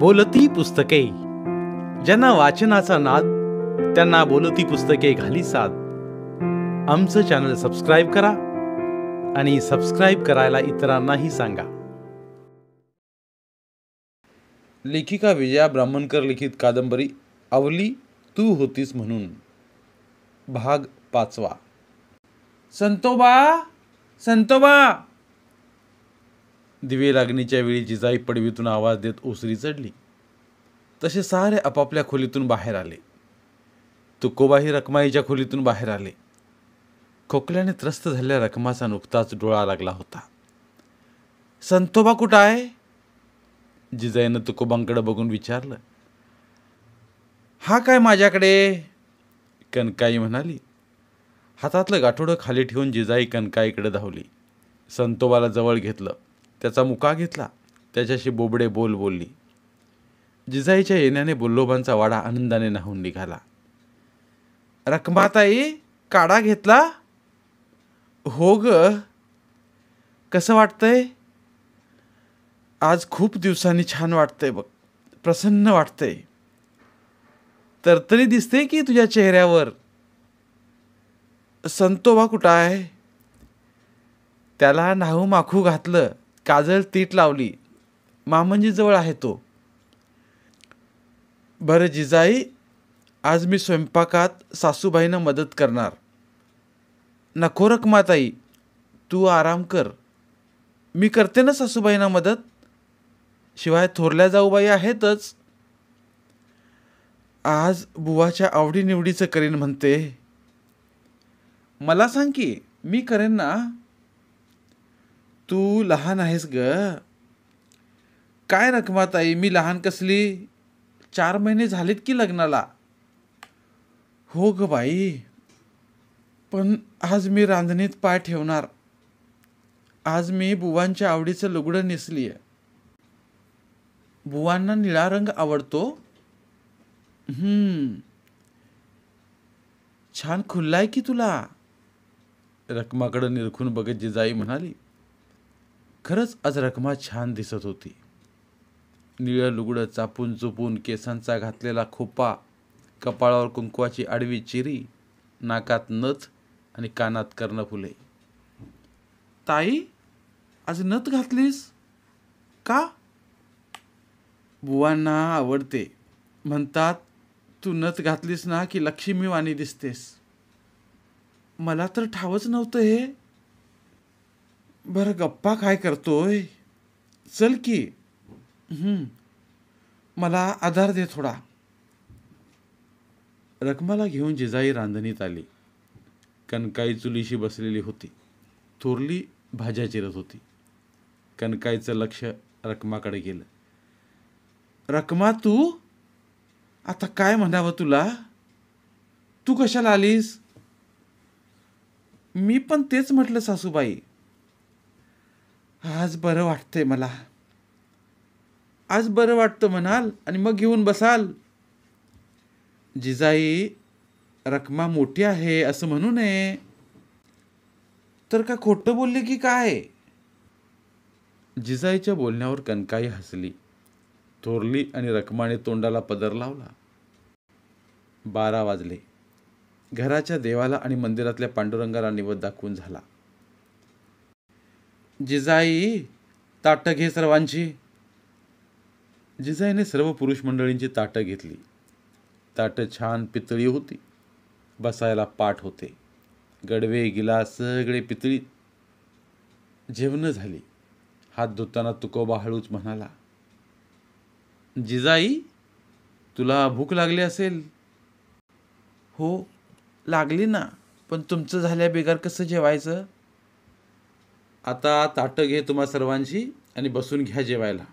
बोलती पुस्तके ज्यांना वाचनाचा नाद त्यांना बोलती पुस्तके घाली साथ आमचं चॅनल सबस्क्राईब करा आणि सबस्क्राईब करायला इतरांनाही सांगा लेखिका विजया ब्राह्मणकर लिखित कादंबरी अवली तू होतीस म्हणून भाग पाचवा संतोबा संतोबा दिवे लागणीच्या वेळी जिजाई पडवीतून आवाज देत ओसरी चढली तसे सारे आपापल्या खोलीतून बाहेर आले तुकोबाही रकमाईच्या खोलीतून बाहेर आले खोकल्याने त्रस्त झालेल्या रकमाचा नुकताच डोळा लागला होता संतोबा कुठं आहे जिजाईनं तुकोबांकडे बघून विचारलं हा काय माझ्याकडे कणकाई म्हणाली हातातलं गाठोडं खाली ठेवून जिजाई कणकाईकडे धावली संतोबाला जवळ घेतलं त्याचा मुका घेतला त्याच्याशी बोबडे बोल बोलली जिजाईच्या येण्याने बोल्लोबांचा वाडा आनंदाने नाहून निघाला रकमाताई काढा घेतला हो ग कसं वाटतंय आज खूप दिवसांनी छान वाटतंय बघ प्रसन्न वाटतंय तर तरी दिसते की तुझ्या चेहऱ्यावर संतोबा कुठं आहे त्याला नाहू माखू घातलं काजल तीट लावली जवळ आहे तो बरं जिजाई आज मी स्वयंपाकात सासूबाईंना मदत करणार नखोरक माताई, तू आराम कर मी करते ना सासूबाईंना मदत शिवाय थोरल्या जाऊबाई आहेतच आज बुवाच्या आवडीनिवडीचं करीन म्हणते मला सांग की मी करेन ना तू लहान आहेस ग काय आई मी लहान कसली चार महिने झालेत की लग्नाला हो ग बाई पण आज मी रांधणीत पाय ठेवणार आज मी बुवांच्या आवडीचं लुगडं नेसली आहे बुवांना निळा रंग आवडतो छान खुललाय की तुला रकमाकडं निरखून बघत जिजाई म्हणाली खरंच आज रकमा छान दिसत होती निळं लुगडं चापून चुपून केसांचा घातलेला खोपा कपाळावर कुंकवाची आडवी चिरी नाकात नथ आणि कानात कर्णफुले ताई आज नथ घातलीस का बुवांना आवडते म्हणतात तू नथ घातलीस ना की लक्ष्मीवाणी दिसतेस मला तर ठावच नव्हतं हे बरं गप्पा काय करतोय चल की मला आधार दे थोडा रकमाला घेऊन जिजाई रांधणीत आली कणकाई चुलीशी बसलेली होती थोरली भाज्या चिरत होती कणकाईचं लक्ष रकमाकडे गेलं रकमा तू आता काय म्हणावं तुला तू कशाला आलीस मी पण तेच म्हटलं सासूबाई आज बरं वाटतंय मला आज बरं वाटतं म्हणाल आणि मग घेऊन बसाल जिजाई रकमा मोठी आहे असं म्हणू नये तर का खोटं बोलले की काय जिजाईच्या बोलण्यावर कनकाई हसली थोरली आणि रकमाने तोंडाला पदर लावला बारा वाजले घराच्या देवाला आणि मंदिरातल्या पांडुरंगाला निवद दाखवून झाला जिजाई ताटं घे सर्वांची जिजाईने सर्व पुरुष मंडळींची ताटं घेतली ताटं छान पितळी होती बसायला पाठ होते गडवे गिलास सगळे पितळी जेवण झाली हात धुताना तुकोबा हळूच म्हणाला जिजाई तुला भूक लागली असेल हो लागली ना पण तुमचं झाल्या बेगार कसं जेवायचं आता ताटं घे तुम्हा सर्वांची आणि बसून घ्या जेवायला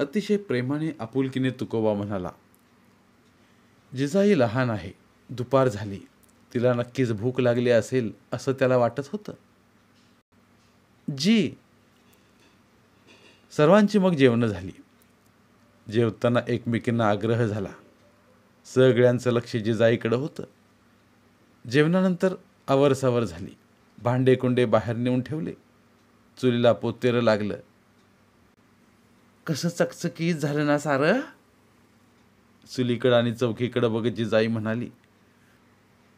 अतिशय प्रेमाने आपुलकीने तुकोबा म्हणाला जिजाई लहान आहे दुपार झाली तिला नक्कीच भूक लागली असेल असं त्याला वाटत होतं जी सर्वांची मग जेवणं झाली जेवताना एकमेकींना आग्रह झाला सगळ्यांचं लक्ष जिजाईकडं होतं जेवणानंतर आवरसावर झाली भांडे कुंडे बाहेर नेऊन ठेवले चुलीला पोतेर लागलं कसं चकचकीत झालं ना सार चुलीकडं आणि चौकीकडं बघत जिजाई म्हणाली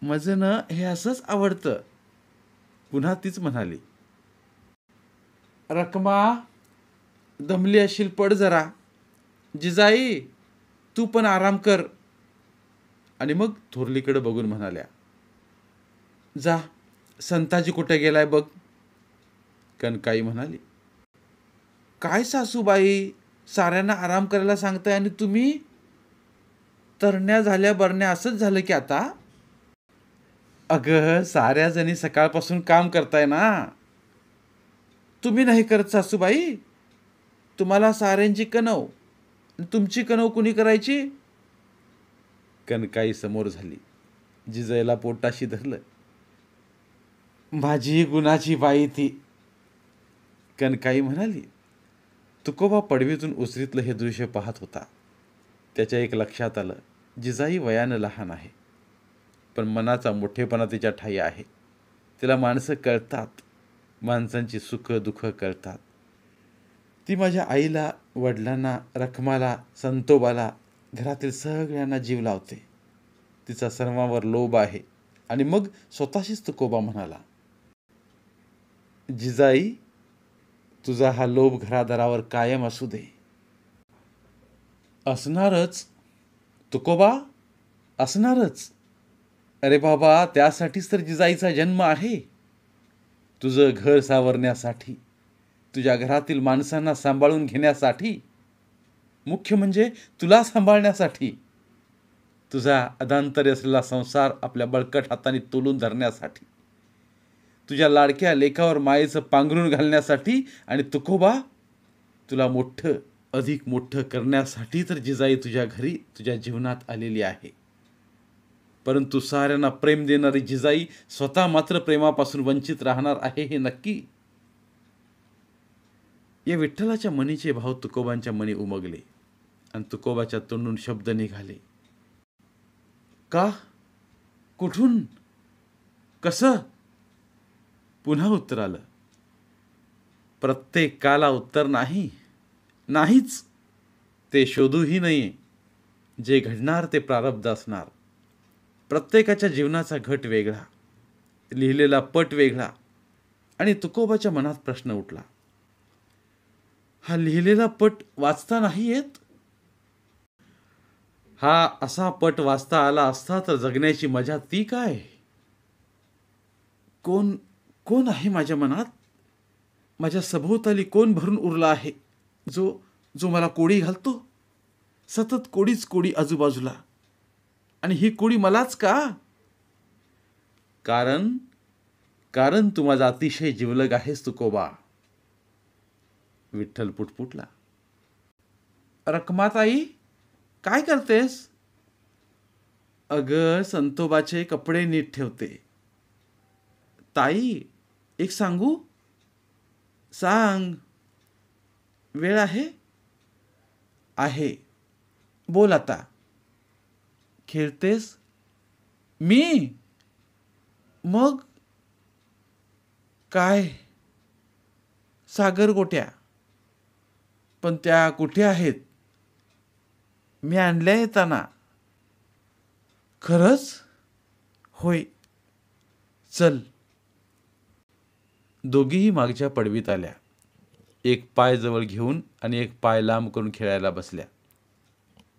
मजन हे असंच आवडतं पुन्हा तीच म्हणाली रकमा दमली अशील पड जरा जिजाई तू पण आराम कर आणि मग थोरलीकडं बघून म्हणाल्या जा संताजी कुठे गेलाय बघ कणकाई म्हणाली काय सासूबाई साऱ्यांना आराम करायला सांगताय आणि तुम्ही तरण्या झाल्या बरण्या असंच झालं की आता अगं साऱ्या जणी सकाळपासून काम करताय ना तुम्ही नाही करत सासूबाई तुम्हाला साऱ्यांची कणव तुमची कणव कुणी करायची कणकाई समोर झाली जिजयला पोटाशी धरलं माझी गुणाची बाई ती कणकाई म्हणाली तुकोबा पडवीतून उसरीतलं हे दृश्य पाहत होता त्याच्या एक लक्षात आलं जिजाई वयानं लहान आहे पण मनाचा मोठेपणा तिच्या ठाई आहे तिला माणसं कळतात माणसांची सुख दुःख कळतात ती माझ्या आईला वडिलांना रखमाला संतोबाला घरातील सगळ्यांना जीव लावते तिचा सर्वांवर लोभ आहे आणि मग स्वतःशीच तुकोबा म्हणाला जिजाई तुझा हा लोभ घरादारावर कायम असू दे असणारच तुकोबा असणारच अरे बाबा त्यासाठीच तर जिजाईचा जन्म आहे तुझं घर सावरण्यासाठी तुझ्या घरातील माणसांना सांभाळून घेण्यासाठी मुख्य म्हणजे तुला सांभाळण्यासाठी तुझा अदांतरी असलेला संसार आपल्या बळकट हाताने तोलून धरण्यासाठी तुझ्या लाडक्या लेखावर मायेचं पांघरून घालण्यासाठी आणि तुकोबा तुला मोठं अधिक मोठं करण्यासाठी तर जिजाई तुझ्या घरी तुझ्या जीवनात आलेली आहे परंतु साऱ्यांना प्रेम देणारी जिजाई स्वतः मात्र प्रेमापासून वंचित राहणार आहे हे नक्की या विठ्ठलाच्या मनीचे भाव तुकोबांच्या मनी उमगले आणि तुकोबाच्या तोंडून शब्द निघाले का कुठून कसं पुन्हा उत्तर आलं प्रत्येकाला उत्तर नाही नाहीच ते शोधूही नाही जे घडणार ते प्रारब्ध असणार प्रत्येकाच्या जीवनाचा घट वेगळा लिहिलेला पट वेगळा आणि तुकोबाच्या मनात प्रश्न उठला हा लिहिलेला पट वाचता नाही येत हा असा पट वाचता आला असता तर जगण्याची मजा ती काय कोण कोण आहे माझ्या मनात माझ्या सभोवताली कोण भरून उरला आहे जो जो मला कोडी घालतो सतत कोडीच कोडी आजूबाजूला आणि ही कोडी मलाच का कारण कारण तू माझा अतिशय जिवलग आहेस तुकोबा विठ्ठल पुटपुटला रकमाताई काय करतेस अगं संतोबाचे कपडे नीट ठेवते ताई एक सांगू सांग वेळ आहे आहे बोल आता खेळतेस मी मग काय सागर गोट्या पण त्या कुठे आहेत मी आणल्या येताना खरंच होय चल दोघीही मागच्या पडवीत आल्या एक पाय जवळ घेऊन आणि एक पाय लांब करून खेळायला बसल्या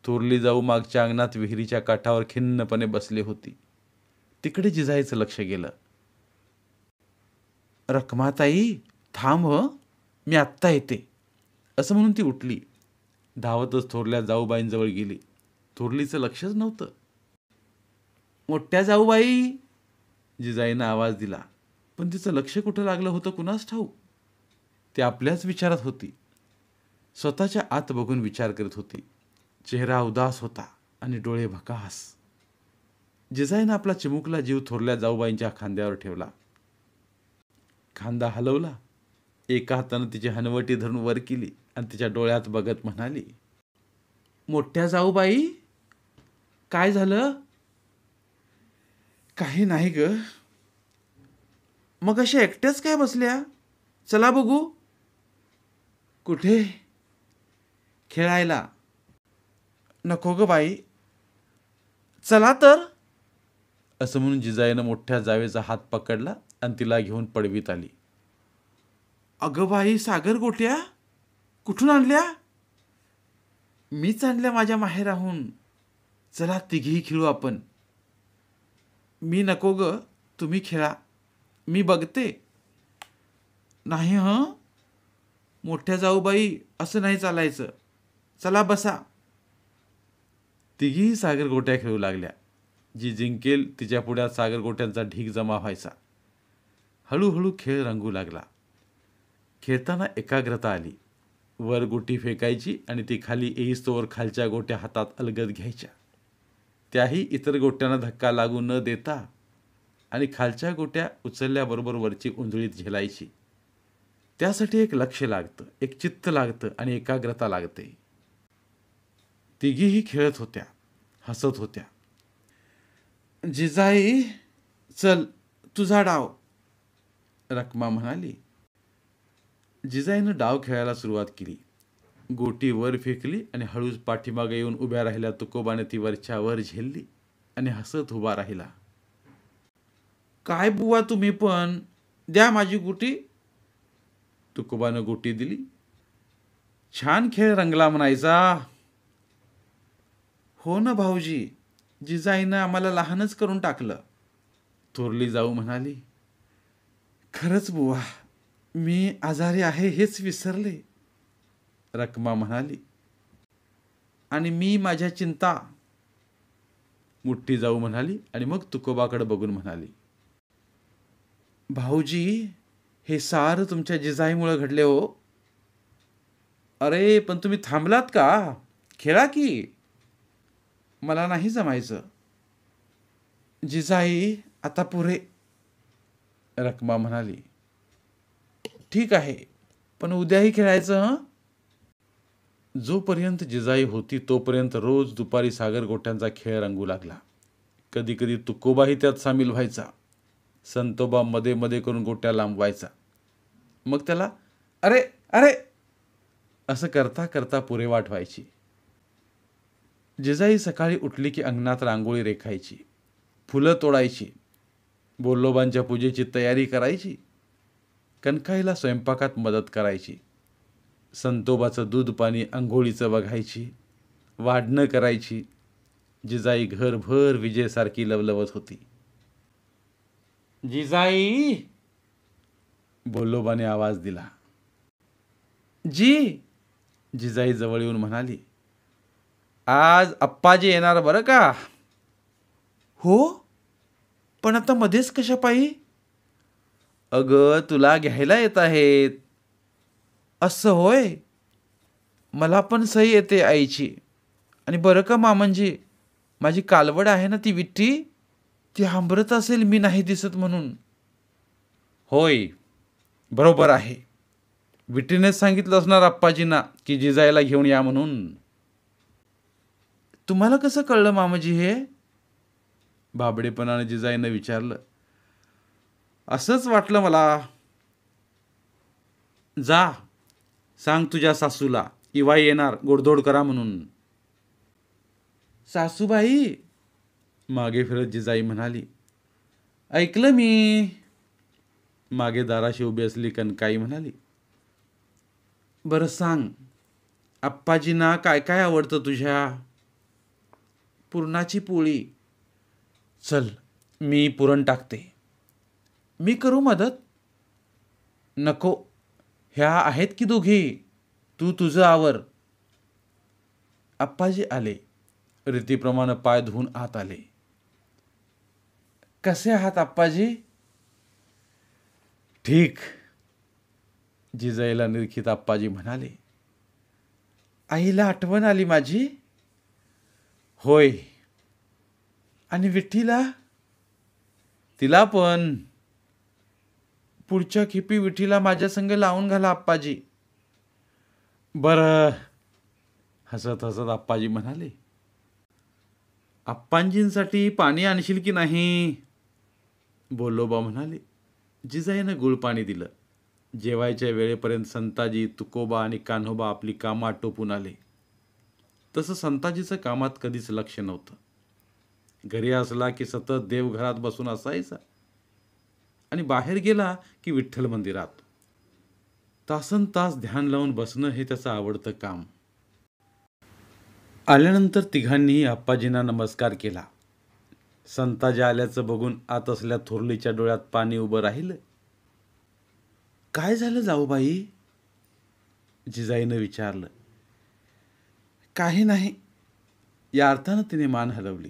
थोरली जाऊ मागच्या अंगणात विहिरीच्या काठावर खिन्नपणे बसली होती तिकडे जिजाईचं लक्ष गेलं रखमाताई थांब मी आत्ता येते असं म्हणून ती उठली धावतच थोरल्या जाऊबाईंजवळ गेली थोरलीचं लक्षच नव्हतं मोठ्या जाऊबाई जिजाईनं आवाज दिला पण तिचं लक्ष कुठं लागलं होतं कुणास ठाऊ ती आपल्याच विचारात होती स्वतःच्या आत बघून विचार करत होती चेहरा उदास होता आणि डोळे भकास जिजाईनं आपला चिमुकला जीव थोरल्या जाऊबाईंच्या खांद्यावर ठेवला खांदा हलवला एका हातानं तिची हनवटी धरून वर केली आणि तिच्या डोळ्यात बघत म्हणाली मोठ्या जाऊबाई काय झालं काही नाही ग मग अशा एकट्याच काय बसल्या चला बघू कुठे खेळायला नको ग बाई चला तर असं म्हणून जिजाईनं मोठ्या जावेचा हात पकडला आणि तिला घेऊन पडवीत आली अगं बाई सागर गोट्या कुठून आणल्या मीच आणल्या माझ्या माहेराहून चला तिघेही खेळू आपण मी नको ग तुम्ही खेळा मी बघते नाही ह मोठ्या जाऊबाई असं नाही चालायचं चला बसा तिघीही सागर गोट्या खेळू लागल्या जी जिंकेल तिच्या पुढ्यात सागर गोट्यांचा ढीग जमा व्हायचा हळूहळू खेळ रंगू लागला खेळताना एकाग्रता आली वर गोटी फेकायची आणि ती खाली येईस्तोवर खालच्या गोट्या हातात अलगद घ्यायच्या त्याही इतर गोट्यांना धक्का लागू न देता आणि खालच्या गोट्या उचलल्याबरोबर वरची उंजळीत झेलायची त्यासाठी एक लक्ष लागतं एक चित्त लागतं आणि एकाग्रता लागते तिघीही खेळत होत्या हसत होत्या जिजाई चल तुझा डाव रकमा म्हणाली जिजाईनं डाव खेळायला सुरुवात केली गोटी वर फेकली आणि हळूच पाठीमागे येऊन उभ्या राहिल्या तुकोबाने ती वरच्या वर झेलली आणि हसत उभा राहिला काय बुवा तुम्ही पण द्या माझी गुटी तुकोबानं गुटी दिली छान खेळ रंगला म्हणायचा हो ना भाऊजी जिजाईनं आम्हाला लहानच करून टाकलं थोरली जाऊ म्हणाली खरंच बुवा मी आजारी आहे हेच विसरले रकमा म्हणाली आणि मी माझ्या चिंता मुठ्ठी जाऊ म्हणाली आणि मग तुकोबाकडे बघून म्हणाली भाऊजी हे सार तुमच्या जिजाईमुळं घडले हो अरे पण तुम्ही थांबलात का खेळा की मला नाही जमायचं जिजाई आता पुरे रकमा म्हणाली ठीक आहे पण उद्याही खेळायचं हं जोपर्यंत जिजाई होती तोपर्यंत रोज दुपारी सागर गोट्यांचा खेळ रंगू लागला कधी कधी तुकोबाही त्यात सामील व्हायचा संतोबा मध्ये मध्ये करून गोट्या लांबवायचा मग त्याला अरे अरे असं करता करता पुरे वाटवायची व्हायची जिजाई सकाळी उठली की अंगणात रांगोळी रेखायची फुलं तोडायची बोललोबांच्या पूजेची तयारी करायची कणकाईला स्वयंपाकात मदत करायची संतोबाचं दूध पाणी अंघोळीचं बघायची वाढणं करायची जिजाई घरभर विजेसारखी लवलवत होती जिजाई बोल्लोबाने आवाज दिला जी जिजाई जवळ येऊन म्हणाली आज अप्पाजी येणार बरं का हो पण आता मध्येच कशा पाई, अग, तुला घ्यायला येत आहेत असं होय मला पण सही येते आईची आणि बरं का मामंजी माझी कालवड आहे ना ती विठ्ठी ती हांबरत असेल मी नाही दिसत म्हणून होय बरोबर आहे विटीनेच सांगितलं असणार आप्पाजींना की जिजाईला घेऊन या म्हणून तुम्हाला कसं कळलं मामाजी हे बाबडेपणाने जिजाईनं विचारलं असंच वाटलं मला जा सांग तुझ्या सासूला इवाई येणार गोडधोड करा म्हणून सासूबाई मागे फिरत जिजाई म्हणाली ऐकलं मी मागे दाराशी उभी असली कनकाई म्हणाली बरं सांग ना काय काय आवडतं तुझ्या पुरणाची पोळी चल मी पुरण टाकते मी करू मदत नको ह्या आहेत की दोघी तू तुझं आवर आप्पाजी आले रीतीप्रमाणे पाय धुवून आत आले कसे आहात आप्पाजी ठीक जिजाईला निरखित आप्पाजी म्हणाले आईला आठवण आली माझी होय आणि विठीला तिला पण पुढच्या खिपी विठीला माझ्या संग लावून घाला आप्पाजी बर, हसत हसत आप्पाजी म्हणाले आप्पांजींसाठी पाणी आणशील की नाही बोलोबा म्हणाले जिजाईनं गुळपाणी दिलं जेवायच्या वेळेपर्यंत संताजी तुकोबा आणि कान्होबा आपली कामं आटोपून आले तसं संताजीचं कामात कधीच लक्ष नव्हतं घरी असला की सतत देवघरात बसून असायचा आणि बाहेर गेला की विठ्ठल मंदिरात तासन तास ध्यान लावून बसणं हे त्याचं आवडतं काम आल्यानंतर तिघांनीही आप्पाजींना नमस्कार केला संताजी आल्याचं बघून आत असल्या थोरलीच्या डोळ्यात पाणी उभं राहिलं काय झालं जाऊबाई जिजाईनं विचारलं काही नाही या अर्थानं तिने मान हलवली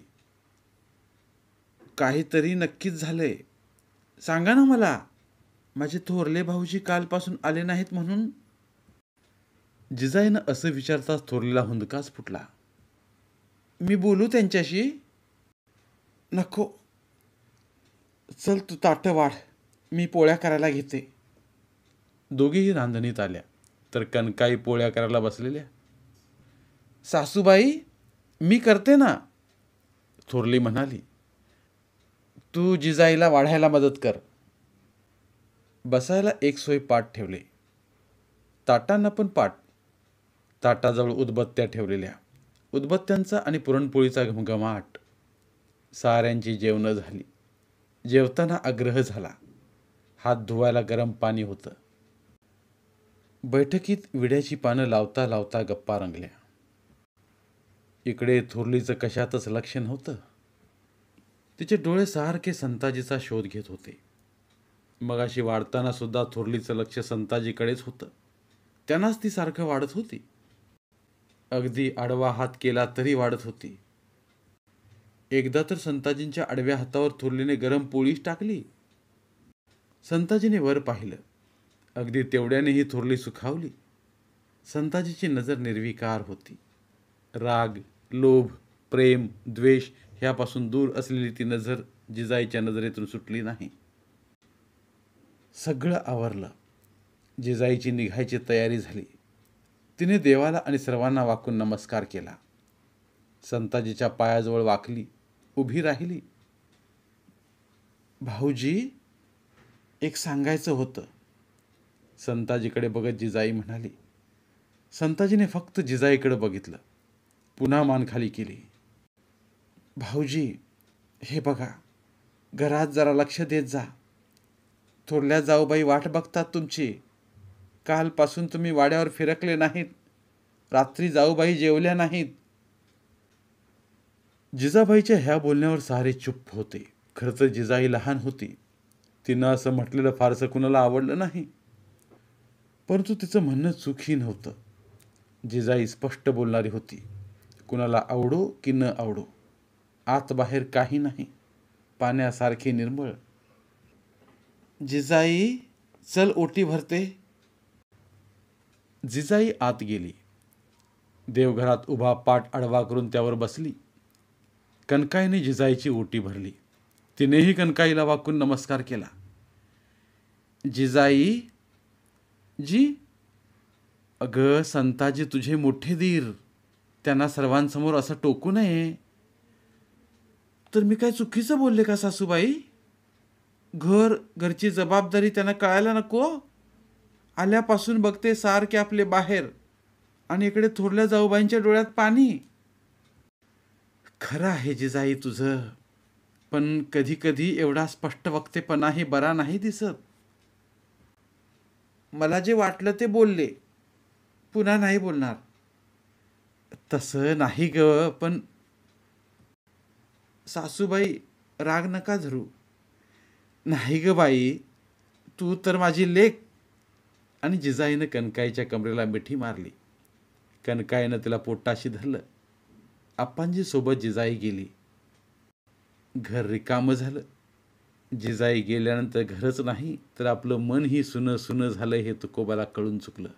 काहीतरी नक्कीच झालंय सांगा ना मला माझे थोरले भाऊजी कालपासून आले नाहीत म्हणून जिजाईनं असं विचारताच थोरलीला हुंदकाच फुटला मी बोलू त्यांच्याशी नको चल तू ताट वाढ मी पोळ्या करायला घेते दोघीही रांधणीत आल्या तर कणकाई पोळ्या करायला बसलेल्या सासूबाई मी करते ना थोरली म्हणाली तू जिजाईला वाढायला मदत कर बसायला एक सोय पाठ ठेवले ताटांना पण पाट ताटाजवळ उदबत्त्या ठेवलेल्या उदबत्त्यांचा आणि पुरणपोळीचा घमघमाट साऱ्यांची जेवणं झाली जेवताना आग्रह झाला हात धुवायला गरम पाणी होतं बैठकीत विड्याची पानं लावता लावता गप्पा रंगल्या इकडे थुरलीचं कशातच लक्ष नव्हतं तिचे डोळे सारखे संताजीचा शोध घेत होते मगाशी वाढताना सुद्धा थोरलीचं लक्ष संताजीकडेच होतं त्यांनाच ती सारखं वाढत होती अगदी आडवा हात केला तरी वाढत होती एकदा तर संताजींच्या आडव्या हातावर थोरलीने गरम पोळीच टाकली संताजीने वर पाहिलं अगदी तेवढ्याने ही थोरली सुखावली संताजीची नजर निर्विकार होती राग लोभ प्रेम द्वेष ह्यापासून दूर असलेली ती नजर जिजाईच्या नजरेतून सुटली नाही सगळं आवरलं जिजाईची निघायची तयारी झाली तिने देवाला आणि सर्वांना वाकून नमस्कार केला संताजीच्या पायाजवळ वाकली उभी राहिली भाऊजी एक सांगायचं होतं संताजीकडे बघत जिजाई म्हणाली संताजीने फक्त जिजाईकडे बघितलं पुन्हा मान खाली केली भाऊजी हे बघा घरात जरा लक्ष देत जा थोरल्या जाऊबाई वाट बघतात तुमची कालपासून तुम्ही वाड्यावर फिरकले नाहीत रात्री जाऊबाई जेवल्या नाहीत जिजाबाईच्या ह्या बोलण्यावर सारे चुप होते खरं तर जिजाई लहान होती तिनं असं म्हटलेलं फारसं कुणाला आवडलं नाही परंतु तिचं म्हणणं चुकी नव्हतं जिजाई स्पष्ट बोलणारी होती कुणाला आवडो की न आवडो आत बाहेर काही नाही पाण्यासारखी निर्मळ जिजाई चल ओटी भरते जिजाई आत गेली देवघरात उभा पाठ आडवा करून त्यावर बसली कणकाईने जिजाईची ओटी भरली तिनेही कणकाईला वाकून नमस्कार केला जिजाई जी अगं संताजी तुझे मोठे दीर त्यांना सर्वांसमोर असं टोकू नये तर मी काय चुकीचं बोलले का सासूबाई घर घरची जबाबदारी त्यांना कळायला नको आल्यापासून बघते सारखे आपले बाहेर आणि इकडे थोरल्या जाऊबाईंच्या डोळ्यात पाणी खरं आहे जिजाई तुझं पण कधीकधी एवढा स्पष्ट वक्तेपणाही बरा नाही दिसत मला जे वाटलं ते बोलले पुन्हा नाही बोलणार तसं नाही ग पण सासूबाई राग नका धरू नाही ग बाई तू तर माझी लेख आणि जिजाईनं कणकाईच्या कमरेला मिठी मारली कणकाईनं तिला पोटाशी धरलं आप्पांजीसोबत जिजाई गेली घर रिकामं झालं जिजाई गेल्यानंतर घरच नाही तर आपलं मनही सुनं सुनं झालं हे तुकोबाला कळून चुकलं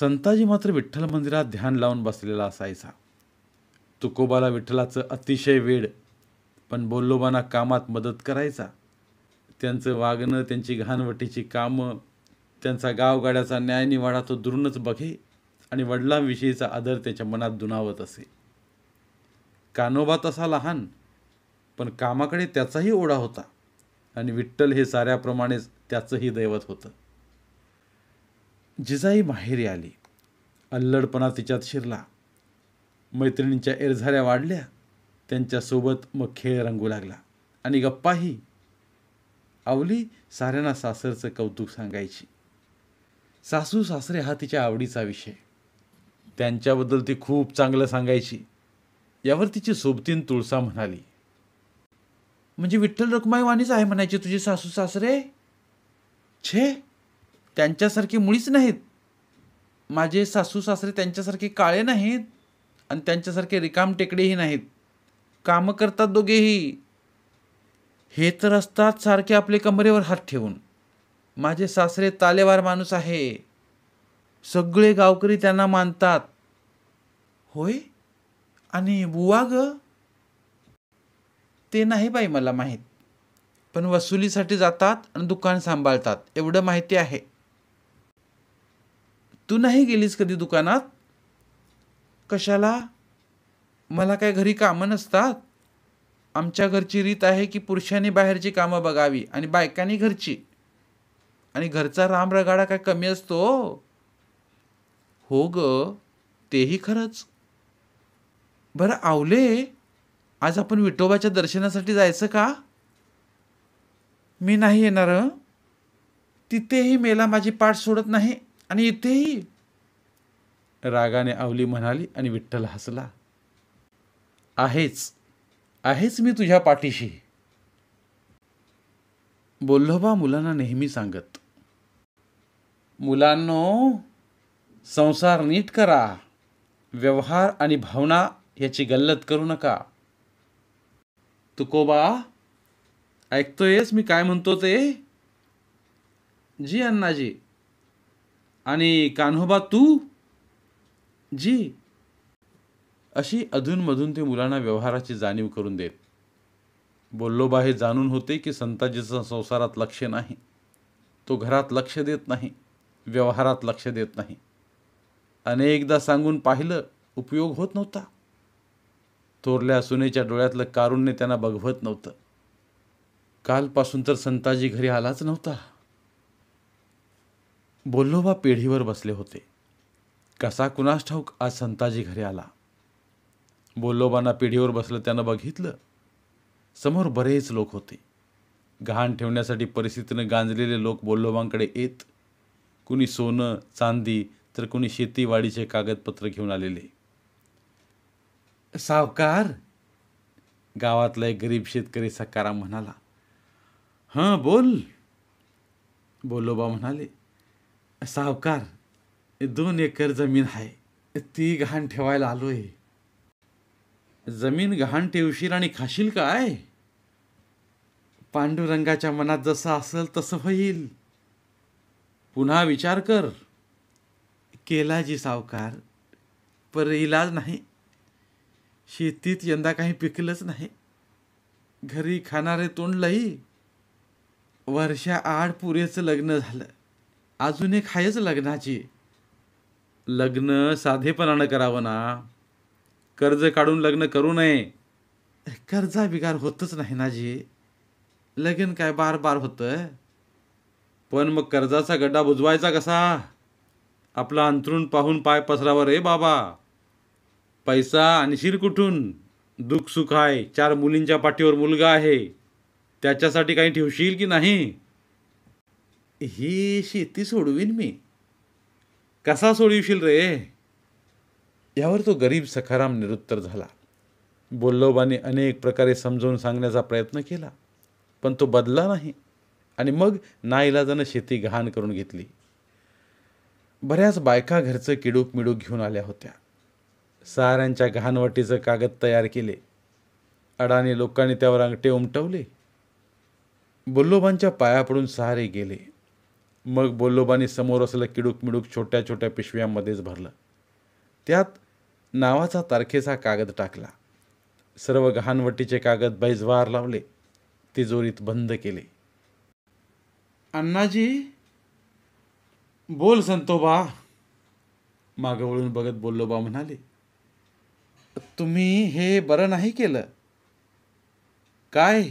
संताजी मात्र विठ्ठल मंदिरात ध्यान लावून बसलेला असायचा तुकोबाला विठ्ठलाचं अतिशय वेड पण बोल्लोबांना कामात मदत करायचा त्यांचं वागणं त्यांची घाणवटीची कामं त्यांचा गावगाड्याचा न्यायनिवाडा तो दुरूनच बघे आणि वडिलांविषयीचा आदर त्याच्या मनात दुणावत असे कानोबा तसा लहान पण कामाकडे त्याचाही ओढा होता आणि विठ्ठल हे साऱ्याप्रमाणेच त्याचंही दैवत होतं जिजाई माहेरी आली अल्लडपणा तिच्यात शिरला मैत्रिणींच्या एरझाऱ्या वाढल्या त्यांच्यासोबत मग खेळ रंगू लागला आणि गप्पाही आवली साऱ्यांना सासरचं कौतुक सांगायची सासू सासरे हा तिच्या आवडीचा विषय त्यांच्याबद्दल ती खूप चांगलं सांगायची यावर तिची सोबतीन तुळसा म्हणाली म्हणजे विठ्ठल वाणीच आहे म्हणायची तुझे सासू सासरे छे त्यांच्यासारखे मुळीच नाहीत माझे सासू सासरे त्यांच्यासारखे काळे नाहीत आणि त्यांच्यासारखे रिकाम टेकडेही नाहीत कामं करतात दोघेही हे तर असतात सारखे आपले कमरेवर हात ठेवून माझे सासरे तालेवार माणूस आहे सगळे गावकरी त्यांना मानतात होय आणि बुवा ग ते नाही बाई मला माहीत पण वसुलीसाठी जातात आणि दुकान सांभाळतात एवढं माहिती आहे तू नाही गेलीस कधी दुकानात कशाला मला काय घरी कामं नसतात आमच्या घरची रीत आहे की पुरुषांनी बाहेरची कामं बघावी आणि बायकांनी घरची आणि घरचा रामरगाडा काय कमी असतो हो ग तेही खरंच बरं आवले आज आपण विठोबाच्या दर्शनासाठी जायचं का मी नाही येणार तिथेही मेला माझी पाठ सोडत नाही आणि इथेही रागाने आवली म्हणाली आणि विठ्ठल हसला आहेच आहेच मी तुझ्या पाठीशी बोल्लोबा मुलांना नेहमी सांगत मुलांनो संसार नीट करा व्यवहार आणि भावना याची गल्लत करू नका तुकोबा ऐकतोयस मी काय म्हणतो ते जी अण्णाजी आणि कान्होबा तू जी अशी अधूनमधून ते मुलांना व्यवहाराची जाणीव करून देत बोल्लोबा हे जाणून होते की संताजीचं संसारात लक्ष नाही तो घरात लक्ष देत नाही व्यवहारात लक्ष देत नाही अनेकदा सांगून पाहिलं उपयोग होत नव्हता थोरल्या सुनेच्या डोळ्यातलं कारुण्य त्यांना बघवत नव्हतं कालपासून तर संताजी घरी आलाच नव्हता बोल्लोबा पेढीवर बसले होते कसा कुणास ठाऊक आज संताजी घरी आला बोल्लोबांना पेढीवर बसलं त्यानं बघितलं समोर बरेच लोक होते घाण ठेवण्यासाठी परिस्थितीनं गांजलेले लोक बोल्लोबांकडे येत कुणी सोनं चांदी तर कोणी शेतीवाडीचे कागदपत्र घेऊन आलेले सावकार गावातला एक गरीब शेतकरी सकाराम म्हणाला हां बोल बोलोबा म्हणाले सावकार दोन एकर जमीन आहे ती घाण ठेवायला आलो आहे जमीन घाण ठेवशील आणि खाशील काय पांडुरंगाच्या मनात जसं असेल तसं होईल पुन्हा विचार कर केला जी सावकार पर इलाज नाही शेतीत यंदा काही पिकलंच नाही घरी खाणारे तोंडलंही वर्षा आड पुरेचं लग्न झालं अजून एक हायच लग्नाची लग्न साधेपणानं करावं ना कर्ज काढून लग्न करू नये कर्जा बिगार होतच नाही ना जी लग्न काय बार बार होतं पण मग कर्जाचा गड्डा बुजवायचा कसा आपला अंथरूण पाहून पाय पसरावर रे बाबा पैसा आणशील कुठून दुःख सुख आहे चार मुलींच्या पाठीवर मुलगा आहे त्याच्यासाठी काही ठेवशील की नाही ही शेती सोडवीन मी कसा सोडविशील रे यावर तो गरीब सखाराम निरुत्तर झाला बोल्लोबाने अनेक प्रकारे समजावून सांगण्याचा प्रयत्न केला पण तो बदला नाही आणि मग नाईलाजानं शेती गहाण करून घेतली बऱ्याच बायका घरचं किडूक मिडूक घेऊन आल्या होत्या साऱ्यांच्या घाणवटीचं कागद तयार केले अडाणी लोकांनी त्यावर अंगठे उमटवले बोल्लोबांच्या पाया पडून सहारे गेले मग बोल्लोबानी समोर असलं किडूक मिडूक छोट्या छोट्या पिशव्यांमध्येच भरलं त्यात नावाचा तारखेचा कागद टाकला सर्व घाणवटीचे कागद बैजवार लावले तिजोरीत बंद केले अण्णाजी बोल संतोबा मागं वळून बघत बा म्हणाले तुम्ही हे बरं नाही केलं काय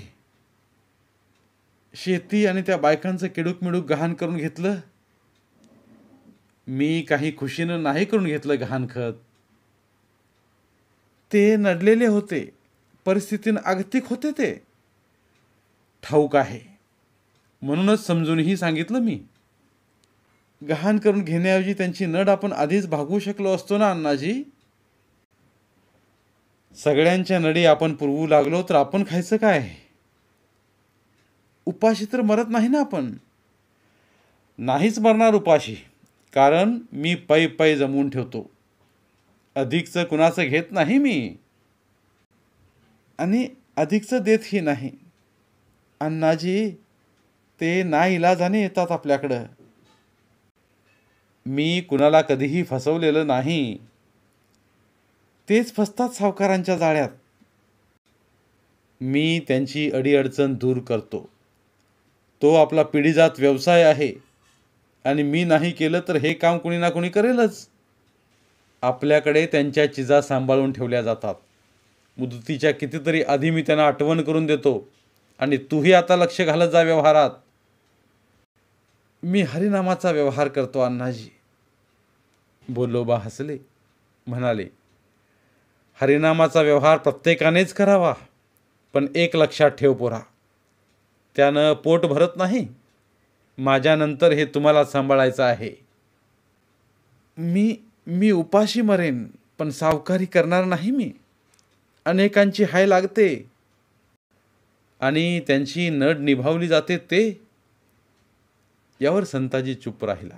शेती आणि त्या बायकांचं मिडूक गहाण करून घेतलं मी काही खुशीनं नाही करून घेतलं खत? ते नडलेले होते परिस्थितीनं आगतिक होते ते ठाऊक आहे म्हणूनच समजूनही सांगितलं मी गहाण करून घेण्याऐवजी त्यांची नड आपण आधीच भागू शकलो असतो ना अण्णाजी सगळ्यांच्या नडी आपण पुरवू लागलो तर आपण खायचं काय उपाशी तर मरत नाही ना आपण नाहीच मरणार उपाशी कारण मी पै पै जमवून ठेवतो अधिकचं कुणाचं घेत नाही मी आणि अधिकचं ही नाही अण्णाजी ते इलाजाने येतात आपल्याकडं मी कुणाला कधीही फसवलेलं नाही तेच फसतात सावकारांच्या जाळ्यात मी त्यांची अडीअडचण दूर करतो तो आपला पिढीजात व्यवसाय आहे आणि मी नाही केलं तर हे काम कुणी ना कुणी करेलच आपल्याकडे त्यांच्या चिजा सांभाळून ठेवल्या जातात मुदतीच्या कितीतरी आधी मी त्यांना आठवण करून देतो आणि तूही आता लक्ष घालत जा व्यवहारात मी हरिनामाचा व्यवहार करतो अण्णाजी बोलोबा हसले म्हणाले हरिनामाचा व्यवहार प्रत्येकानेच करावा पण एक लक्षात ठेव पोरा त्यानं पोट भरत नाही माझ्यानंतर हे तुम्हाला सांभाळायचं आहे मी मी उपाशी मरेन पण सावकारी करणार नाही मी अनेकांची हाय लागते आणि त्यांची नड निभावली जाते ते यावर संताजी चुप राहिला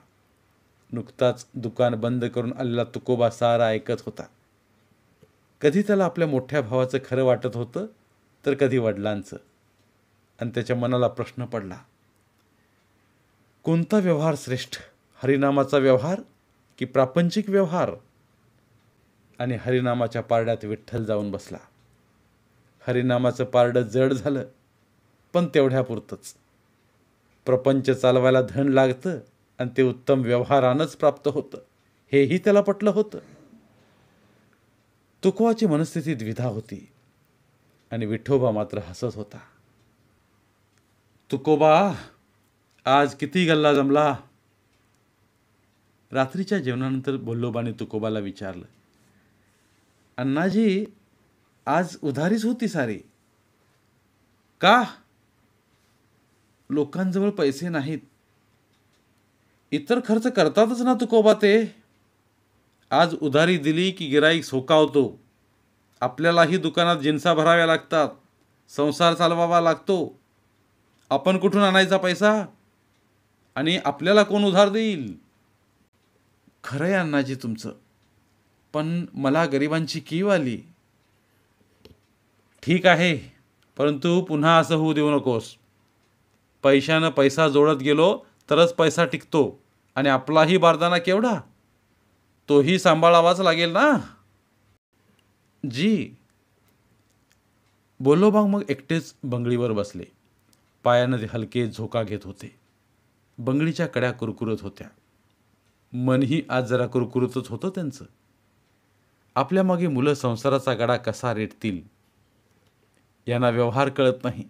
नुकताच दुकान बंद करून आलेला तुकोबा सारा ऐकत होता कधी त्याला आपल्या मोठ्या भावाचं खरं वाटत होतं तर कधी वडिलांचं आणि त्याच्या मनाला प्रश्न पडला कोणता व्यवहार श्रेष्ठ हरिनामाचा व्यवहार की प्रापंचिक व्यवहार आणि हरिनामाच्या पारड्यात विठ्ठल जाऊन बसला हरिनामाचं पारडं जड झालं पण तेवढ्यापुरतंच प्रपंच चालवायला धन लागतं आणि ते उत्तम व्यवहारानंच प्राप्त होतं हेही त्याला पटलं होतं तुकोबाची मनस्थिती द्विधा होती आणि विठोबा मात्र हसत होता तुकोबा आज किती गल्ला जमला रात्रीच्या जेवणानंतर बोललोबाने तुकोबाला विचारलं अण्णाजी आज उधारीच होती सारी का लोकांजवळ पैसे नाहीत इतर खर्च करतातच ना तुकोबा ते आज उधारी दिली की गिराईक सोकावतो आपल्यालाही दुकानात जिन्सा भराव्या लागतात संसार चालवावा लागतो आपण कुठून आणायचा पैसा आणि आपल्याला कोण उधार देईल खरं आहे अण्णाजी तुमचं पण मला गरिबांची कीव आली ठीक आहे परंतु पुन्हा असं होऊ देऊ नकोस पैशानं पैसा जोडत गेलो तरच पैसा टिकतो आणि आपलाही बारदाना केवढा तोही सांभाळावाच लागेल ना जी बोलोबाग मग एकटेच बंगळीवर बसले पायानं हलके झोका घेत होते बंगळीच्या कड्या कुरकुरत होत्या मनही आज जरा कुरकुरतच होतं त्यांचं आपल्यामागे मुलं संसाराचा गडा कसा रेटतील यांना व्यवहार कळत नाही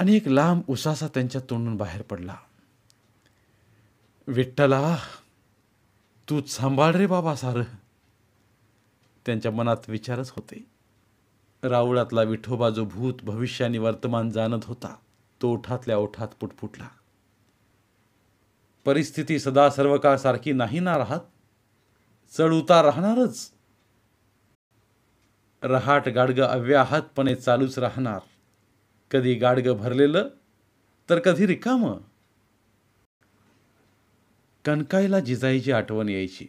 आणि एक लांब उसासा त्यांच्या तोंडून बाहेर पडला विठ्ठला तू सांभाळ रे बाबा सार त्यांच्या मनात विचारच होते राऊळातला विठोबा जो भूत भविष्य आणि वर्तमान जाणत होता तो ओठातल्या ओठात पुटपुटला परिस्थिती सदा सर्व काळ सारखी नाही ना राहत चढ उतार राहणारच रहाट गाडग अव्याहतपणे चालूच राहणार कधी गाडगं भरलेलं तर कधी रिकामं कणकाईला जिजाईची आठवण यायची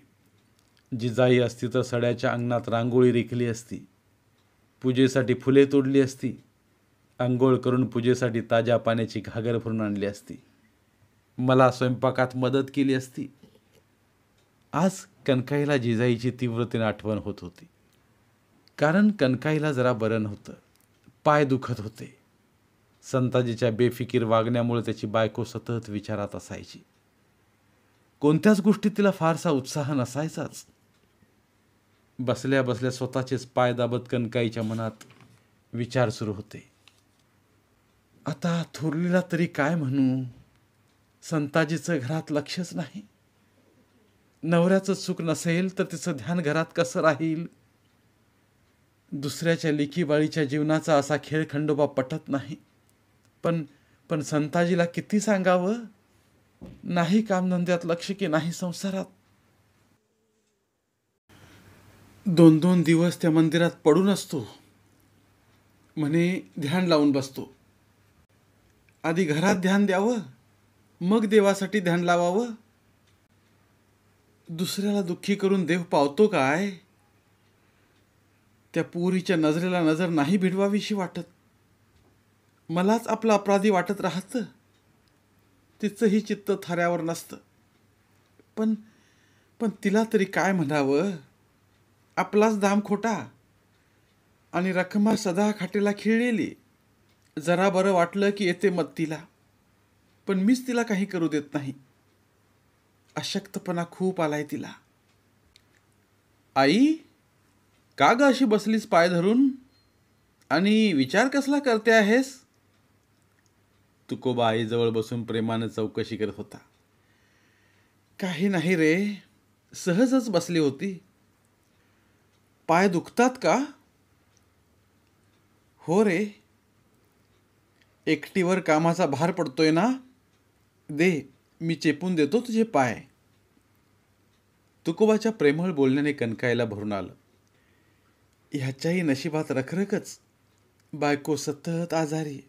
जिजाई असती तर सड्याच्या अंगणात रांगोळी रिकली असती पूजेसाठी फुले तोडली असती अंघोळ करून पूजेसाठी ताज्या पाण्याची घागर भरून आणली असती मला स्वयंपाकात मदत केली असती आज कणकाईला जिजाईची तीव्रतेने आठवण होत होती कारण कणकाईला जरा बरं नव्हतं पाय दुखत होते संताजीच्या बेफिकीर वागण्यामुळे त्याची बायको सतत विचारात असायची कोणत्याच गोष्टीत तिला फारसा उत्साह नसायचाच बसल्या बसल्या स्वतःचेच पाय दाबत कणकाईच्या मनात विचार सुरू होते आता थोरलीला तरी काय म्हणू संताजीचं घरात लक्षच नाही नवऱ्याचं चूक नसेल तर तिचं ध्यान घरात कसं राहील दुसऱ्याच्या लिखीबाळीच्या जीवनाचा असा खेळ खंडोबा पटत नाही पण पण संताजीला किती सांगावं नाही कामधंद्यात लक्ष की नाही संसारात दोन दोन दिवस त्या मंदिरात पडून असतो म्हणे ध्यान लावून बसतो आधी घरात ध्यान द्यावं मग देवासाठी ध्यान लावावं दुसऱ्याला दुःखी करून देव पावतो काय त्या पुरीच्या नजरेला नजर नाही भिडवावीशी वाटत मलाच आपला अपराधी वाटत राहतं तिचंही चित्त थाऱ्यावर नसतं पण पण तिला तरी काय म्हणावं आपलाच दाम खोटा आणि रखमा सदा खाटेला खिळलेली जरा बरं वाटलं की येते मत तिला पण मीच तिला काही करू देत नाही अशक्तपणा खूप आलाय तिला आई का ग अशी बसलीस पाय धरून आणि विचार कसला करते आहेस तुकोबा आईजवळ बसून प्रेमानं चौकशी करत होता काही नाही रे सहजच बसली होती पाय दुखतात का हो रे एकटीवर कामाचा भार पडतोय ना दे मी चेपून देतो तुझे पाय तुकोबाच्या प्रेमळ बोलण्याने कणकायला भरून आलं ह्याच्याही नशिबात रखरखच बायको सतत आजारी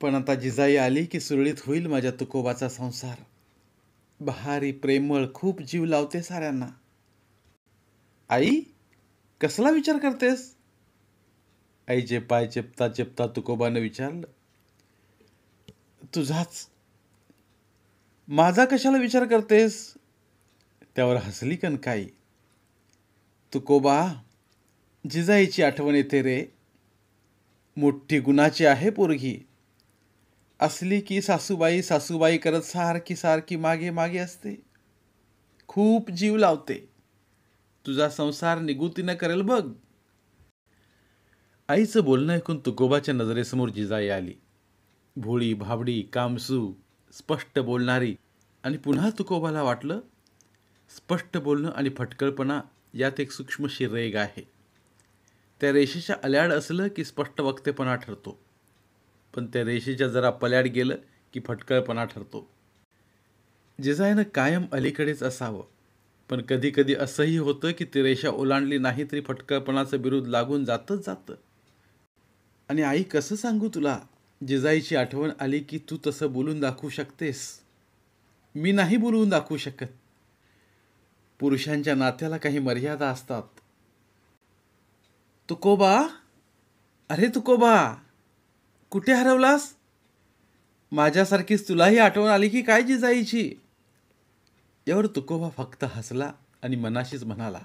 पण आता जिजाई आली की सुरळीत होईल माझ्या तुकोबाचा संसार बहारी प्रेमळ खूप जीव लावते साऱ्यांना आई कसला विचार करतेस आईचे पाय चेपता चेपता तुकोबानं विचारलं तुझाच माझा कशाला विचार करतेस त्यावर हसली काई तुकोबा जिजाईची आठवण येते रे मोठी गुणाची आहे पोरगी असली की सासूबाई सासूबाई करत सारखी सारखी मागे मागे असते खूप जीव लावते तुझा संसार निगुतीनं करेल बघ आईचं बोलणं ऐकून तुकोबाच्या नजरेसमोर जिजाई आली भोळी भाबडी कामसू स्पष्ट बोलणारी आणि पुन्हा तुकोबाला वाटलं स्पष्ट बोलणं आणि फटकळपणा यात एक सूक्ष्मशी रेग आहे त्या रेषेच्या अल्याड असलं की स्पष्ट वक्तेपणा ठरतो पण त्या रेषेच्या जरा पल्याड गेलं की फटकळपणा ठरतो जिजाईनं कायम अलीकडेच असावं पण कधी कधी असंही होतं की ती रेषा ओलांडली नाही तरी फटकळपणाचं बिरुद लागून जातच जातं आणि आई कसं सांगू तुला जिजाईची आठवण आली की तू तसं बोलून दाखवू शकतेस मी नाही बोलवून दाखवू शकत पुरुषांच्या नात्याला काही मर्यादा असतात तुकोबा अरे तुकोबा कुठे हरवलास माझ्यासारखीच तुलाही आठवण आली की काय जी जाईची यावर तुकोबा फक्त हसला आणि मनाशीच म्हणाला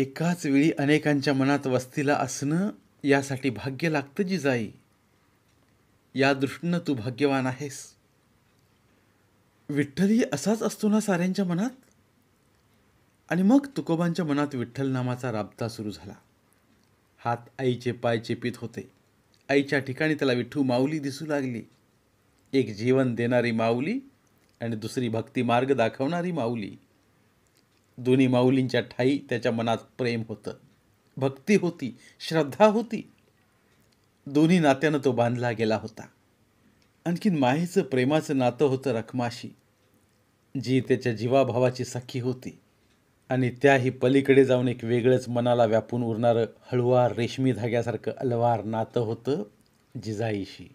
एकाच वेळी अनेकांच्या मनात वस्तीला असणं यासाठी भाग्य लागतं जाई या दृष्टीनं तू भाग्यवान आहेस विठ्ठलही असाच असतो ना साऱ्यांच्या मनात आणि मग तुकोबांच्या मनात विठ्ठल नामाचा राबता सुरू झाला हात आईचे पाय चेपित होते आईच्या ठिकाणी त्याला विठू माऊली दिसू लागली एक जीवन देणारी माऊली आणि दुसरी भक्ती मार्ग दाखवणारी माऊली दोन्ही माऊलींच्या ठाई त्याच्या मनात प्रेम होतं भक्ती होती श्रद्धा होती दोन्ही नात्यानं तो बांधला गेला होता आणखीन माहेचं प्रेमाचं नातं होतं रखमाशी जी त्याच्या जीवाभावाची सखी होती आणि त्याही पलीकडे जाऊन एक वेगळंच मनाला व्यापून उरणारं हळुवार रेशमी धाग्यासारखं अलवार नातं होतं जिजाईशी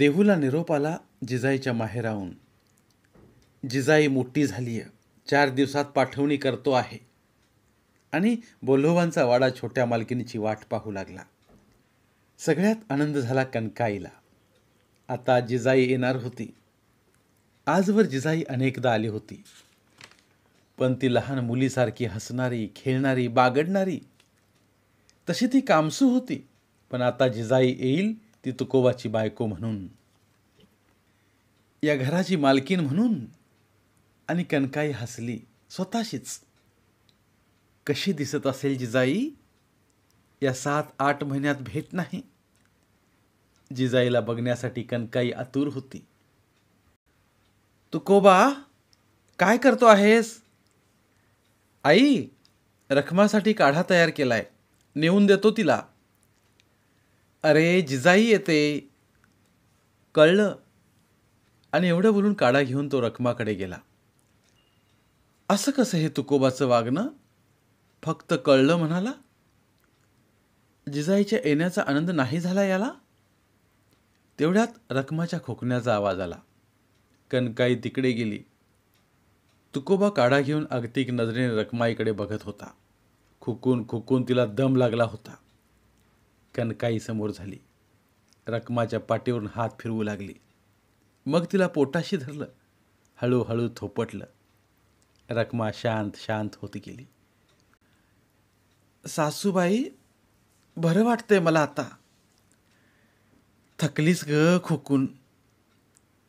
देहूला निरोप आला जिजाईच्या माहेराहून जिजाई मोठी झालीय चार दिवसात पाठवणी करतो आहे आणि बोल्होबांचा वाडा छोट्या मालकिनीची वाट पाहू लागला सगळ्यात आनंद झाला कणकाईला आता जिजाई येणार होती आजवर जिजाई अनेकदा आली होती पण ती लहान मुलीसारखी हसणारी खेळणारी बागडणारी तशी ती कामसू होती पण आता जिजाई येईल ती तुकोबाची बायको म्हणून या घराची मालकीन म्हणून आणि कणकाई हसली स्वतःशीच कशी दिसत असेल जिजाई या सात आठ महिन्यात भेट नाही जिजाईला बघण्यासाठी कणकाई आतुर होती तुकोबा काय करतो आहेस आई रखमासाठी काढा तयार केलाय नेऊन देतो तिला अरे जिजाई येते कळलं आणि एवढं बोलून काढा घेऊन तो रखमाकडे गेला असं कसं हे तुकोबाचं वागणं फक्त कळलं म्हणाला जिजाईच्या येण्याचा आनंद नाही झाला याला तेवढ्यात रकमाच्या खोकण्याचा आवाज आला कणकाई तिकडे गेली तुकोबा काढा घेऊन अगतिक नजरेने रकमाईकडे बघत होता खुकून खुकून तिला दम लागला होता कणकाई समोर झाली रकमाच्या पाठीवरून हात फिरवू लागली मग तिला पोटाशी धरलं हळूहळू थोपटलं रकमा शांत शांत होती गेली सासूबाई बरं वाटतंय मला आता थकलीस ग खुकून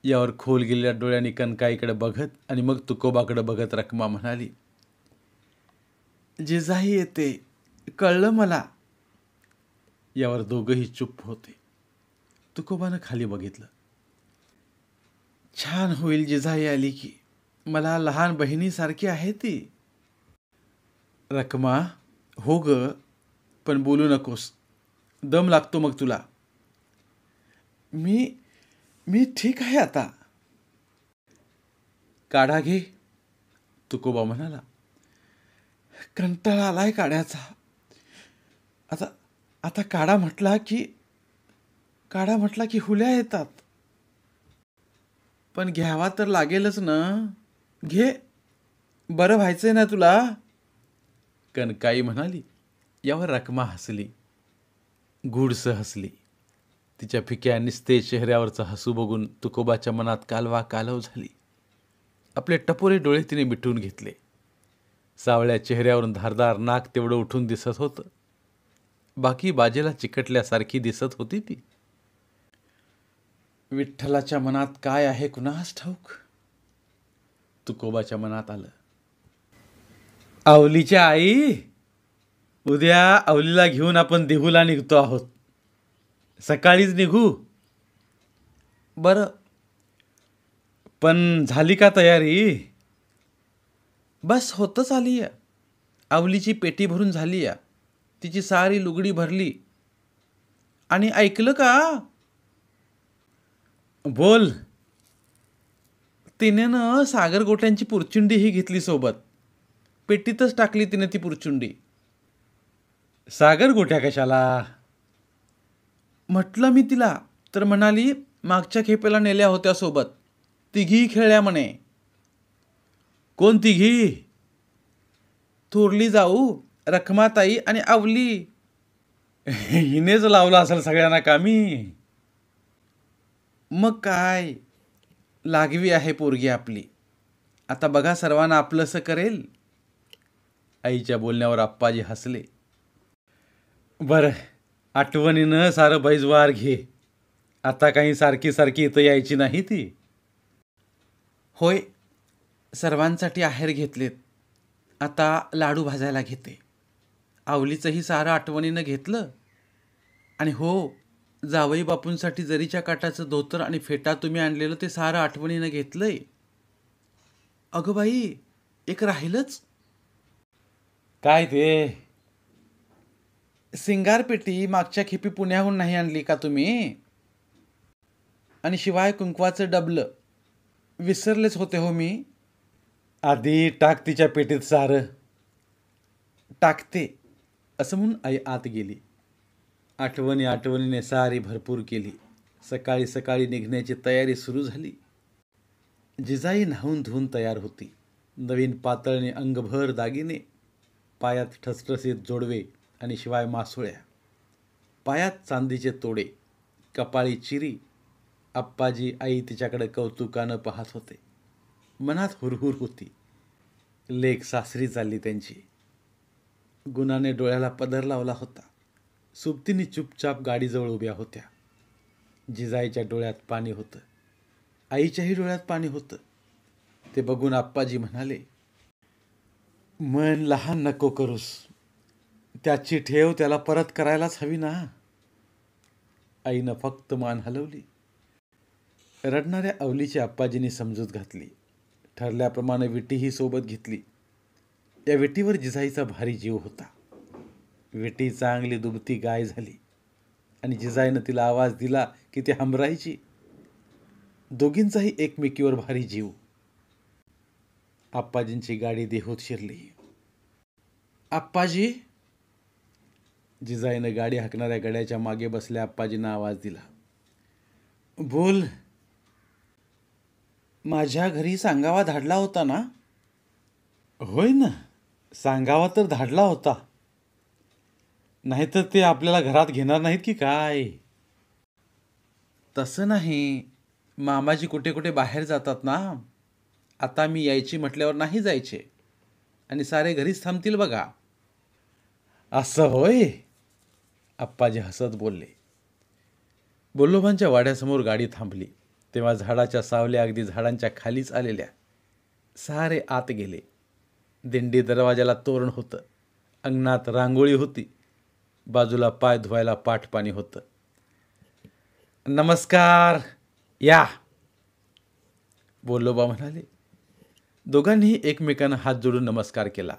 यावर खोल गेलेल्या डोळ्याने कनकाईकडे बघत आणि मग तुकोबाकडे बघत रकमा म्हणाली जिजाही येते कळलं मला यावर दोघंही चुप होते तुकोबानं खाली बघितलं छान होईल जिजाई आली की मला लहान बहिणीसारखी आहे ती रकमा हो ग पण बोलू नकोस दम लागतो मग तुला मी मी ठीक आहे आता काढा घे तुकोबा म्हणाला कंटाळा आलाय काढ्याचा आता आता काढा म्हटला की काढा म्हटला की हुल्या येतात पण घ्यावा तर लागेलच ना घे बरं व्हायचंय ना तुला कणकाई म्हणाली यावर रकमा हसली गुडस हसली तिच्या फिक्या निस्तेज चेहऱ्यावरचं हसू बघून तुकोबाच्या मनात कालवा कालव झाली आपले टपोरे डोळे तिने मिटून घेतले सावळ्या चेहऱ्यावरून धारदार नाक तेवढं उठून दिसत होतं बाकी बाजेला चिकटल्यासारखी दिसत होती ती विठ्ठलाच्या मनात काय आहे कुणास ठाऊक तुकोबाच्या मनात आलं आवलीच्या आई उद्या आवलीला घेऊन आपण देहूला निघतो आहोत सकाळीच निघू बरं पण झाली का तयारी बस होतच आली आहे आवलीची पेटी भरून झाली या तिची सारी लुगडी भरली आणि ऐकलं का बोल तिने ना सागर गोट्यांची पुरचुंडी ही घेतली सोबत पेटीतच टाकली तिने ती पुरचुंडी सागर गोट्या कशाला म्हटलं मी तिला तर म्हणाली मागच्या खेपेला नेल्या होत्या सोबत तिघी खेळल्या म्हणे कोण तिघी थोरली जाऊ रखमाताई आणि आवली हिनेच लावला असेल सगळ्यांना कामी मग काय लागवी आहे पोरगी आपली आता बघा सर्वांना आपलंसं करेल आईच्या बोलण्यावर आप्पाजी हसले बरं आठवणीनं सारं बैजवार घे आता काही सारखी सारखी इथं यायची नाही ती होय सर्वांसाठी आहेर घेतलेत आता लाडू भाजायला घेते आवलीचंही सारं आठवणीनं घेतलं आणि हो जावई बापूंसाठी जरीच्या काटाचं धोतर आणि फेटा तुम्ही आणलेलं ते सारं आठवणीनं घेतलं आहे अगं बाई एक राहिलंच काय ते सिंगारपेटी मागच्या खेपी पुण्याहून नाही आणली का तुम्ही आणि शिवाय कुंकवाचं डबलं विसरलेच होते हो मी आधी टाक तिच्या पेटीत सारं टाकते असं म्हणून आई आत गेली आठवणी आठवणीने सारी भरपूर केली सकाळी सकाळी निघण्याची तयारी सुरू झाली जिजाई न्हावून धुवून तयार होती नवीन पातळणे अंगभर दागिने पायात ठसठसीत जोडवे आणि शिवाय मासुळ्या पायात चांदीचे तोडे कपाळी चिरी आप्पाजी आई तिच्याकडे कौतुकानं पाहत होते मनात हुरहुर होती लेख सासरी चालली त्यांची गुणाने डोळ्याला पदर लावला होता सुप्तीने चुपचाप गाडीजवळ उभ्या होत्या जिजाईच्या डोळ्यात पाणी होतं आईच्याही डोळ्यात पाणी होतं ते बघून आप्पाजी म्हणाले मन लहान नको करूस त्याची ठेव त्याला परत करायलाच हवी ना आईनं फक्त मान हलवली रडणाऱ्या अवलीची आप्पाजींनी समजूत घातली ठरल्याप्रमाणे विटीही सोबत घेतली या विटीवर जिजाईचा भारी जीव होता विटी चांगली दुबती गाय झाली आणि जिजाईनं तिला आवाज दिला की ती हंबरायची दोघींचाही एकमेकीवर भारी जीव आप्पाजींची गाडी देहोत शिरली आप्पाजी जिजाईनं गाडी हाकणाऱ्या गड्याच्या मागे बसल्या आप्पाजींना आवाज दिला बोल माझ्या घरी सांगावा धाडला होता ना होय ना सांगावा तर धाडला होता नाहीतर ते आपल्याला घरात घेणार नाहीत की काय तसं नाही मामाजी कुठे कुठे बाहेर जातात ना आता मी यायची म्हटल्यावर नाही जायचे आणि सारे घरीच थांबतील बघा असं होय आप्पाजी हसत बोलले बोल्लोभांच्या वाड्यासमोर गाडी थांबली तेव्हा झाडाच्या सावल्या अगदी झाडांच्या खालीच आलेल्या सारे आत गेले दिंडी दरवाजाला तोरण होतं अंगणात रांगोळी होती बाजूला पाय धुवायला पाठपाणी होतं नमस्कार या बोल्लोबा म्हणाले दोघांनीही एकमेकांना हात जोडून नमस्कार केला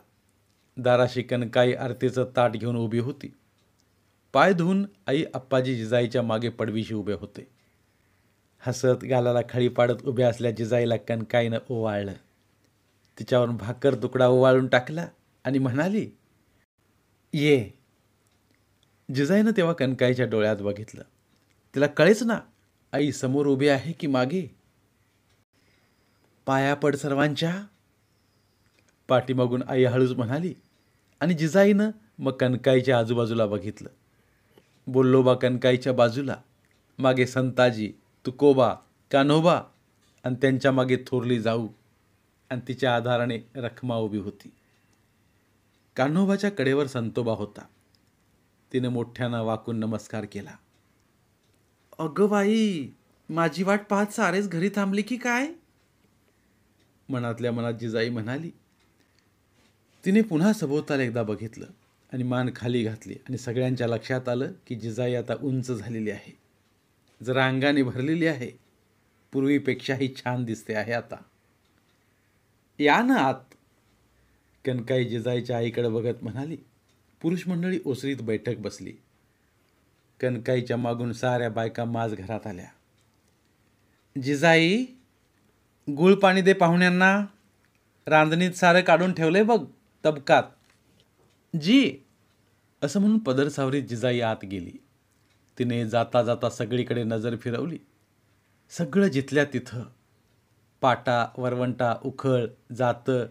दाराशी काही आरतीचं ताट घेऊन उभी होती पाय धुवून आई आप्पाजी जिजाईच्या मागे पडवीशी उभे होते हसत गालाला खळी पाडत उभे असल्या जिजाईला कणकाईनं ओवाळलं तिच्यावरून भाकर तुकडा ओवाळून टाकला आणि म्हणाली ये जिजाईनं तेव्हा कणकाईच्या डोळ्यात बघितलं तिला कळेच ना आई समोर उभी आहे की मागे पाया पड सर्वांच्या पाठीमागून आई हळूच म्हणाली आणि जिजाईनं मग कणकाईच्या आजूबाजूला बघितलं बोललोबा कणकाईच्या बाजूला मागे संताजी तुकोबा कान्होबा आणि त्यांच्या मागे थोरली जाऊ आणि तिच्या आधाराने रखमा उभी होती कान्होबाच्या कडेवर संतोबा होता तिने मोठ्यानं वाकून नमस्कार केला अगं बाई माझी वाट पाहत सारेच घरी थांबली की काय मनातल्या मनात जिजाई म्हणाली तिने पुन्हा सभोवताल एकदा बघितलं आणि मान खाली घातली आणि सगळ्यांच्या लक्षात आलं की जिजाई आता उंच झालेली आहे जरा अंगाने भरलेली आहे पूर्वीपेक्षाही छान दिसते आहे आता या ना आत कणकाई जिजाईच्या आईकडे बघत म्हणाली पुरुष मंडळी ओसरीत बैठक बसली कणकाईच्या मागून साऱ्या बायका माज घरात आल्या जिजाई गुळ पाणी दे पाहुण्यांना रांधणीत सारं काढून ठेवलंय बघ तबकात जी असं म्हणून पदरसावरी जिजाई आत गेली तिने जाता जाता सगळीकडे नजर फिरवली सगळं जिथल्या तिथं पाटा वरवंटा उखळ जातं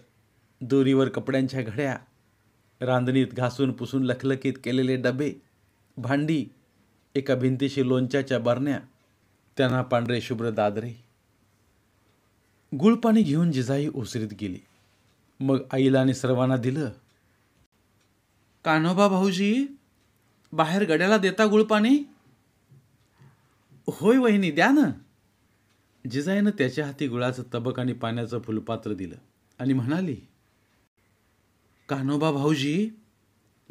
दोरीवर कपड्यांच्या घड्या रांधणीत घासून पुसून लखलखीत केलेले डबे भांडी एका भिंतीशी लोणच्याच्या बरण्या त्यांना पांढरे शुभ्र दादरे गुळपाणी घेऊन जिजाई ओसरीत गेली मग आईला आणि सर्वांना दिलं कान्होबा भाऊजी बाहेर गड्याला देता गुळपाणी होय वहिनी द्या ना जिजाईनं त्याच्या हाती गुळाचं तबक आणि पाण्याचं फुलपात्र दिलं आणि म्हणाली कान्होबा भाऊजी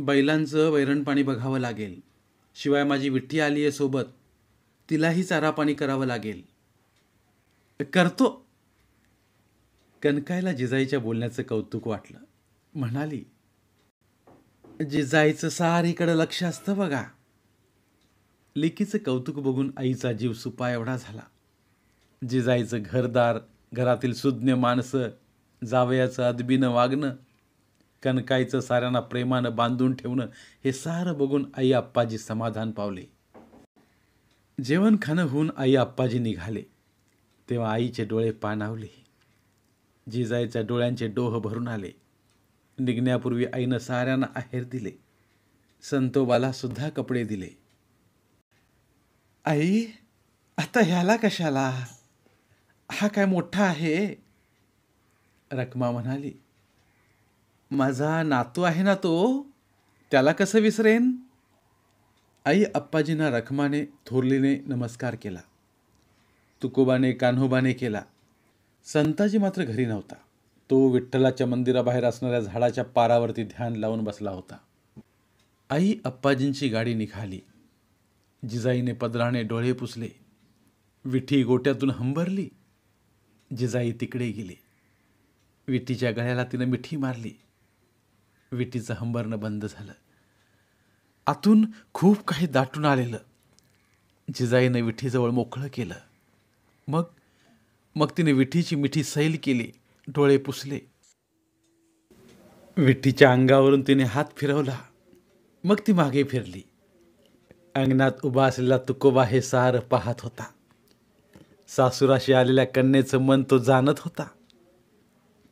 बैलांचं वैरण पाणी बघावं लागेल शिवाय माझी विठ्ठी आली आहे सोबत तिलाही चारा पाणी करावं लागेल करतो कणकायला जिजाईच्या बोलण्याचं कौतुक वाटलं म्हणाली जिजाईचं सारीकडं लक्ष असतं बघा लेकीचं कौतुक बघून आईचा जीव सुपा एवढा झाला जिजाईचं घरदार घरातील सुज्ञ माणसं जावयाचं अदबीनं वागणं कणकाईचं साऱ्यांना प्रेमानं बांधून ठेवणं हे सारं बघून आई आप्पाजी समाधान पावले जेवण खाणं होऊन आई आप्पाजी निघाले तेव्हा आईचे डोळे पाणावले जिजाईच्या डोळ्यांचे डोह भरून आले निघण्यापूर्वी आईनं साऱ्यांना आहेर दिले संतोबाला सुद्धा कपडे दिले आई आता ह्याला कशाला हा काय मोठा आहे रखमा म्हणाली माझा नातू आहे ना तो त्याला कसं विसरेन आई अप्पाजींना रखमाने थोरलीने नमस्कार केला तुकोबाने कान्होबाने केला संताजी मात्र घरी नव्हता तो विठ्ठलाच्या मंदिराबाहेर असणाऱ्या झाडाच्या पारावरती ध्यान लावून बसला होता आई अप्पाजींची गाडी निघाली जिजाईने पदराने डोळे पुसले विठी गोट्यातून हंबरली जिजाई तिकडे गेली विठीच्या गळ्याला तिनं मिठी मारली विटीचं हंबरणं बंद झालं आतून खूप काही दाटून आलेलं जिजाईनं विठीजवळ मोकळं केलं मग मग तिने विठीची मिठी सैल केली डोळे पुसले विठ्ठीच्या अंगावरून तिने हात फिरवला मग ती मागे फिरली अंगणात उभा असलेला तुकोबा हे सार पाहत होता सासुराशी आलेल्या कन्येचं मन तो जाणत होता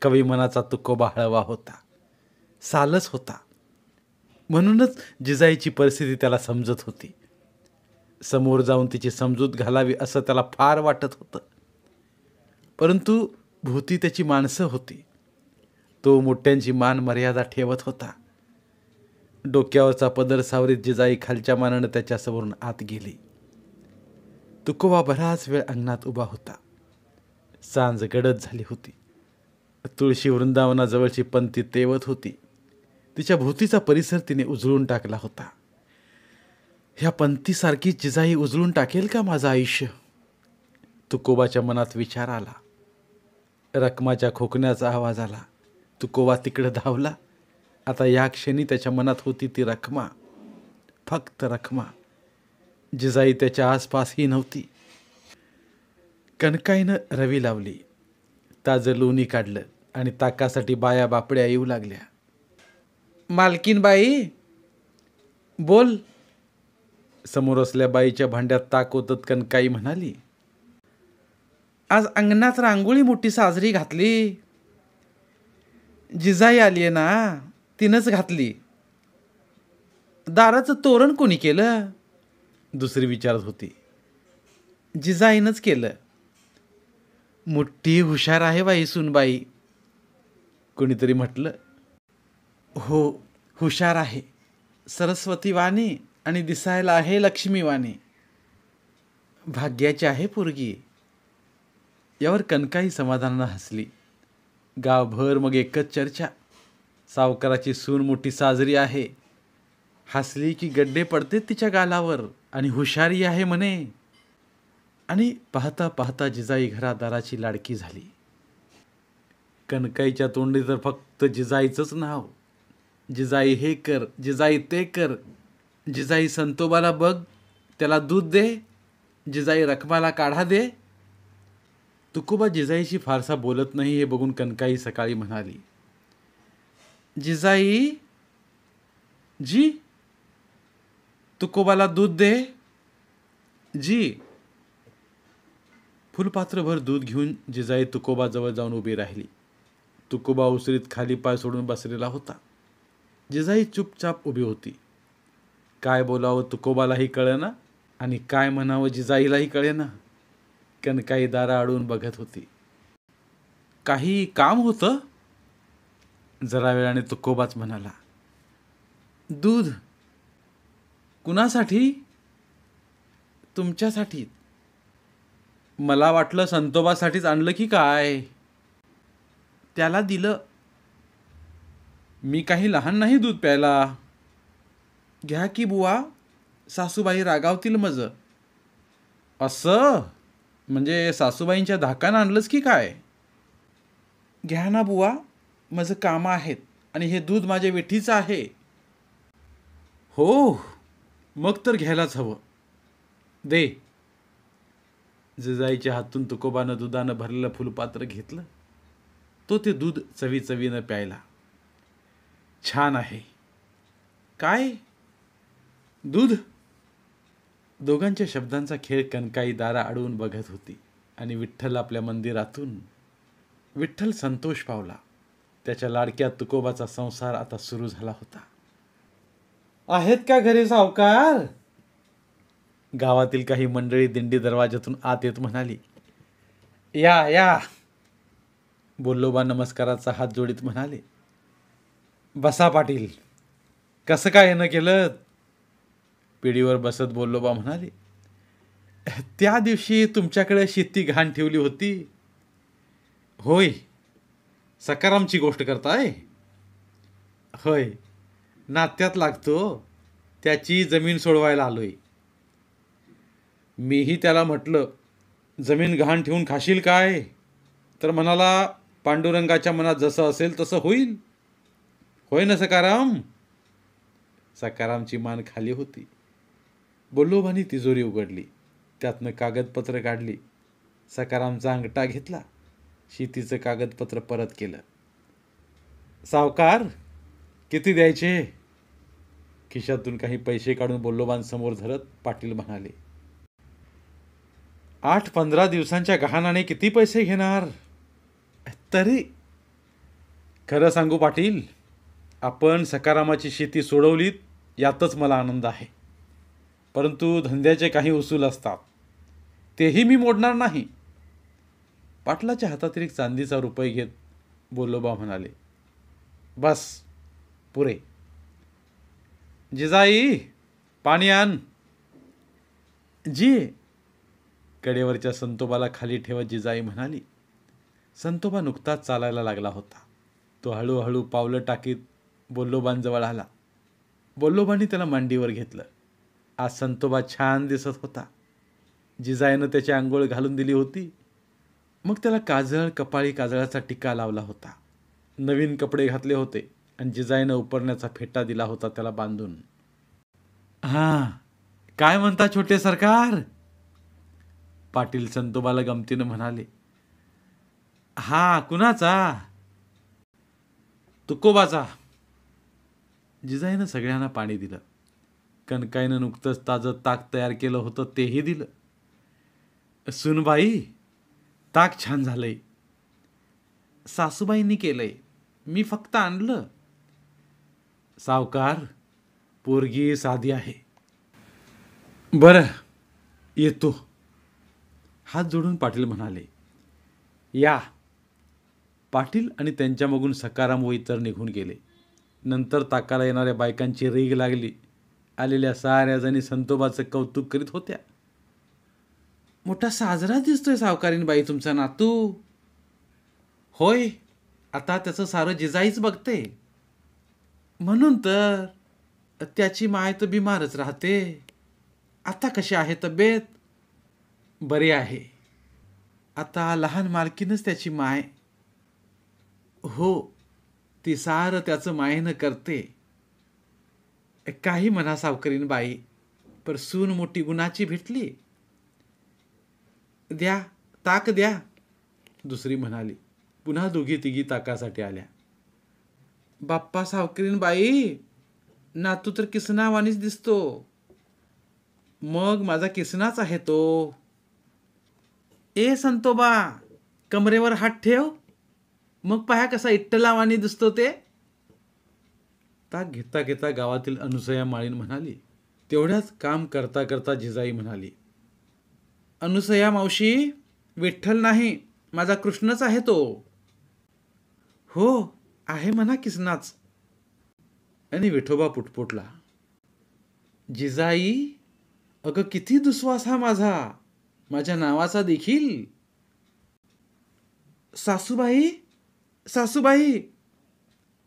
कवी मनाचा तुकोबा हळवा होता सालच होता म्हणूनच जिजाईची परिस्थिती त्याला समजत होती समोर जाऊन तिची समजूत घालावी असं त्याला फार वाटत होतं परंतु भूती त्याची माणसं होती तो मोठ्यांची मान मर्यादा ठेवत होता डोक्यावरचा पदर सावरीत जिजाई खालच्या मानानं त्याच्यासमोरून आत गेली तुकोबा बराच वेळ अंगणात उभा होता सांज गडद झाली होती तुळशी वृंदावनाजवळची पंथी तेवत होती तिच्या भूतीचा परिसर तिने उजळून टाकला होता ह्या पंथीसारखी जिजाई उजळून टाकेल का माझं आयुष्य तुकोबाच्या मनात विचार आला रकमाच्या खोकण्याचा आवाज आला कोवा तिकडं धावला आता या क्षणी त्याच्या मनात होती ती रखमा फक्त रखमा जिजाई त्याच्या आसपासही नव्हती कणकाईनं रवी लावली ताजं लोणी काढलं आणि ताकासाठी बाया बापड्या येऊ लागल्या मालकीन बाई बोल समोर असल्या बाईच्या भांड्यात ताक होतत कणकाई म्हणाली आज अंगणात रांगोळी मोठी साजरी घातली जिजाई आली आहे ना तिनंच घातली दाराचं तोरण कोणी केलं दुसरी विचारत होती जिजाईनंच केलं मोठी हुशार आहे बाई सुनबाई कोणीतरी म्हटलं हो हुशार आहे सरस्वती वाणी आणि दिसायला आहे लक्ष्मी वाणी भाग्याची आहे पोरगी यावर कनकाही समाधानानं हसली गावभर मग एकच चर्चा सावकाराची सून मोठी साजरी आहे हसली की गड्डे पडते तिच्या गालावर आणि हुशारी आहे म्हणे आणि पाहता पाहता जिजाई घरादाराची लाडकी झाली कणकाईच्या तोंडी तर फक्त जिजाईचंच नाव जिजाई हे कर जिजाई ते कर जिजाई संतोबाला बघ त्याला दूध दे जिजाई रखमाला काढा दे तुकोबा जिजाईशी फारसा बोलत नाही हे बघून कनकाई सकाळी म्हणाली जिजाई जी तुकोबाला दूध दे जी फुलपात्रभर दूध घेऊन जिजाई तुकोबाजवळ जाऊन उभी राहिली तुकोबा उसरीत खाली पाय सोडून बसलेला होता जिजाई चुपचाप उभी होती काय बोलावं तुकोबालाही कळेना आणि काय म्हणावं जिजाईलाही ना पटकन काही दारा अडून बघत होती काही काम होतं जरा वेळाने तुकोबाच म्हणाला दूध कुणासाठी तुमच्यासाठी मला वाटलं संतोबासाठीच आणलं की काय त्याला दिलं मी काही लहान नाही दूध प्यायला घ्या की बुवा सासूबाई रागावतील मज असं म्हणजे सासूबाईंच्या धाकानं आणलंच की काय घ्या ना बुवा माझं कामं आहेत आणि हे दूध माझ्या विठीचं आहे हो मग तर घ्यायलाच हवं दे जिजाईच्या हातून तुकोबानं दुधानं भरलेलं फुलपात्र घेतलं तो ते दूध चवी चवीनं प्यायला छान आहे काय दूध दोघांच्या शब्दांचा खेळ कणकाई दारा अडवून बघत होती आणि विठ्ठल आपल्या मंदिरातून विठ्ठल संतोष पावला त्याच्या लाडक्या तुकोबाचा संसार आता सुरू झाला होता आहेत का घरी सावकार गावातील काही मंडळी दिंडी दरवाजातून आत येत म्हणाली या या बोल्लोबा नमस्काराचा हात जोडीत म्हणाले बसा पाटील कसं काय येणं केलं पिढीवर बसत बोललो बा म्हणाले त्या दिवशी तुमच्याकडे शेती घाण ठेवली होती होय सकारामची गोष्ट करताय होय नात्यात लागतो त्याची जमीन सोडवायला आलोय मीही त्याला म्हटलं जमीन घाण ठेवून खाशील काय तर म्हणाला पांडुरंगाच्या मनात जसं असेल तसं होईल होय ना सकाराम सकारामची मान खाली होती बोल्लोबानी तिजोरी उघडली त्यातनं कागदपत्र काढली सकारामचा अंगठा घेतला शेतीचं कागदपत्र परत केलं सावकार किती द्यायचे खिशातून काही पैसे काढून बोल्लोबांसमोर धरत पाटील म्हणाले आठ पंधरा दिवसांच्या गहाणाने किती पैसे घेणार तरी खरं सांगू पाटील आपण सकारामाची शेती सोडवलीत यातच मला आनंद आहे परंतु धंद्याचे काही उसूल असतात तेही मी मोडणार नाही पाटलाच्या हातातील एक चांदीचा रुपये घेत बोलोबा म्हणाले बस पुरे जिजाई पाणी आण जी कडेवरच्या संतोबाला खाली ठेवत जिजाई म्हणाली संतोबा नुकताच चालायला लागला होता तो हळूहळू पावलं टाकीत बोल्लोबांजवळ आला बोल्लोबांनी त्याला मांडीवर घेतलं आज संतोबा छान दिसत होता जिजाईनं त्याची आंघोळ घालून दिली होती मग त्याला काजळ कपाळी काजळाचा टिक्का लावला होता नवीन कपडे घातले होते आणि जिजाईनं उपरण्याचा फेटा दिला होता त्याला बांधून हां काय म्हणता छोटे सरकार पाटील संतोबाला गमतीनं म्हणाले हा कुणाचा तुकोबाचा जिजाईनं सगळ्यांना पाणी दिलं कणकाईनं नुकतंच ताजं ताक तयार केलं होतं तेही दिलं सुनबाई ताक छान झालंय सासूबाईंनी केलंय मी फक्त आणलं सावकार पोरगी साधी आहे बरं येतो हात जोडून पाटील म्हणाले या पाटील आणि त्यांच्यामागून सकाराम व इतर निघून गेले नंतर ताकाला येणाऱ्या बायकांची रीग लागली आलेल्या साऱ्या जणी संतोबाचं कौतुक करीत होत्या मोठा साजरा दिसतोय सावकारीन बाई तुमचा नातू होय आता त्याचं सारं जिजाईच बघते म्हणून तर त्याची माय तर बिमारच राहते आता कशी आहे तब्येत बरी आहे आता लहान मालकीनच त्याची माय हो ती सारं त्याचं मायनं करते काही म्हणा सावकरीन बाई पर सून मोठी गुणाची भेटली द्या ताक द्या दुसरी म्हणाली पुन्हा दोघी तिघी ताकासाठी आल्या बाप्पा सावकरीन बाई नातू तर किसनावानीच दिसतो मग माझा किसनाच आहे तो ए संतोबा कमरेवर हात ठेव मग पहा कसा इट्टलावानी दिसतो ते ताक घेता घेता गावातील अनुसया माळीन म्हणाली तेवढ्याच काम करता करता जिजाई म्हणाली अनुसया मावशी विठ्ठल नाही माझा कृष्णच आहे तो हो आहे म्हणा किसनाच आणि विठोबा पुटपुटला जिजाई अगं किती दुस्वास हा माझा माझ्या नावाचा देखील सासूबाई सासूबाई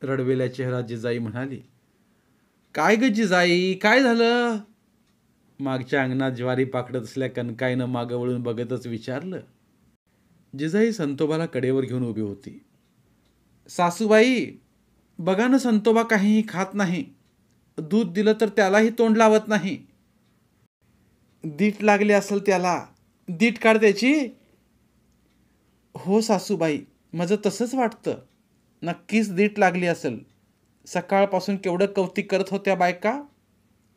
रडवेल्या चेहरा जिजाई म्हणाली काय ग जिजाई काय झालं मागच्या अंगणात ज्वारी पाकडत असल्या कणकाईनं मागं वळून बघतच विचारलं जिजाई संतोबाला कडेवर घेऊन उभी होती सासूबाई बघा ना संतोबा काहीही खात नाही दूध दिलं तर त्यालाही तोंड लावत नाही दीट लागले असेल त्याला दीट काढ त्याची हो सासूबाई माझं तसंच वाटतं नक्कीच दीट लागली असेल सकाळपासून केवढं कौतिक करत होत्या बायका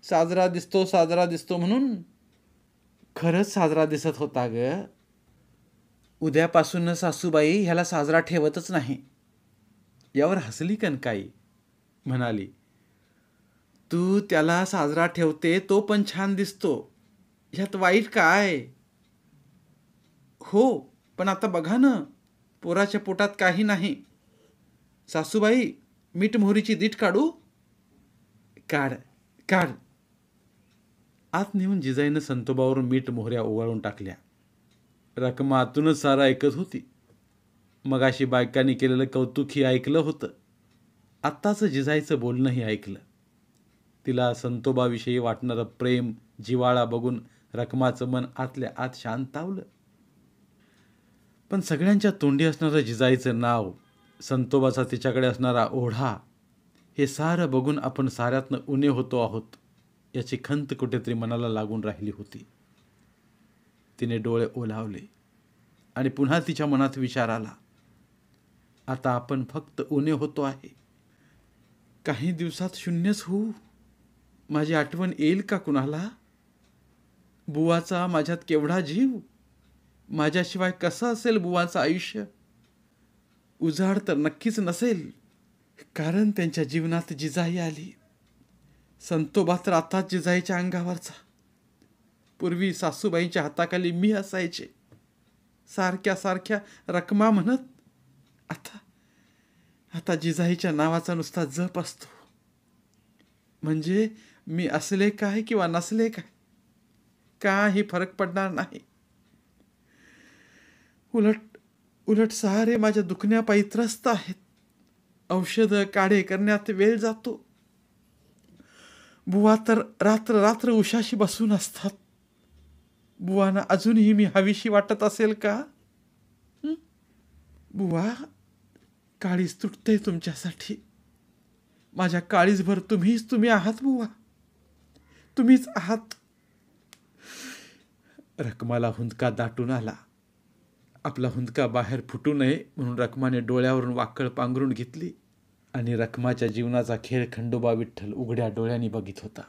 साजरा दिसतो साजरा दिसतो म्हणून खरंच साजरा दिसत होता ग उद्यापासून सासूबाई ह्याला साजरा ठेवतच नाही यावर हसली कनकाई म्हणाली तू त्याला साजरा ठेवते तो पण छान दिसतो ह्यात वाईट काय हो पण आता बघा ना पोराच्या पोटात काही नाही सासूबाई मीठ मोहरीची दीठ काढू काढ काढ आत नेऊन जिजाईनं संतोबावर मीठ मोहऱ्या ओवाळून टाकल्या रकमातूनच सारा ऐकत होती मगाशी बायकांनी केलेलं कौतुकही ऐकलं होतं आत्ताचं जिजाईचं बोलणंही ऐकलं तिला संतोबाविषयी वाटणारं प्रेम जिवाळा बघून रकमाचं मन आतल्या आत शांतावलं पण सगळ्यांच्या तोंडी असणारं जिजाईचं नाव संतोबाचा तिच्याकडे असणारा ओढा हे सारं बघून आपण साऱ्यातनं उणे होतो आहोत याची खंत कुठेतरी मनाला लागून राहिली होती तिने डोळे ओलावले आणि पुन्हा तिच्या मनात विचार आला आता आपण फक्त उणे होतो आहे काही दिवसात शून्यच होऊ माझी आठवण येईल का कुणाला बुवाचा माझ्यात केवढा जीव माझ्याशिवाय कसं असेल बुवाचं आयुष्य उजाड तर नक्कीच नसेल कारण त्यांच्या जीवनात जिजाई आली संतोबा तर आताच जिजाईच्या अंगावरचा पूर्वी सासूबाईंच्या हाताखाली मी असायचे सारख्या सारख्या रकमा म्हणत आता आता जिजाईच्या नावाचा नुसता जप असतो म्हणजे मी असले काय किंवा नसले काय काही फरक पडणार नाही उलट उलट सहारे माझ्या दुखण्यापायी त्रस्त आहेत औषधं काढे करण्यात वेळ जातो बुवा तर रात्र रात्र उशाशी बसून असतात बुवाना अजूनही मी हवीशी वाटत असेल का बुवा काळीच तुटते तुमच्यासाठी माझ्या काळीजभर तुम्हीच तुम्ही आहात बुवा तुम्हीच आहात रकमाला हुंदका दाटून आला आपला हुंदका बाहेर फुटू नये म्हणून रकमाने डोळ्यावरून वाकळ पांघरून घेतली आणि रकमाच्या जीवनाचा खेळ खंडोबा विठ्ठल उघड्या डोळ्यांनी बघित होता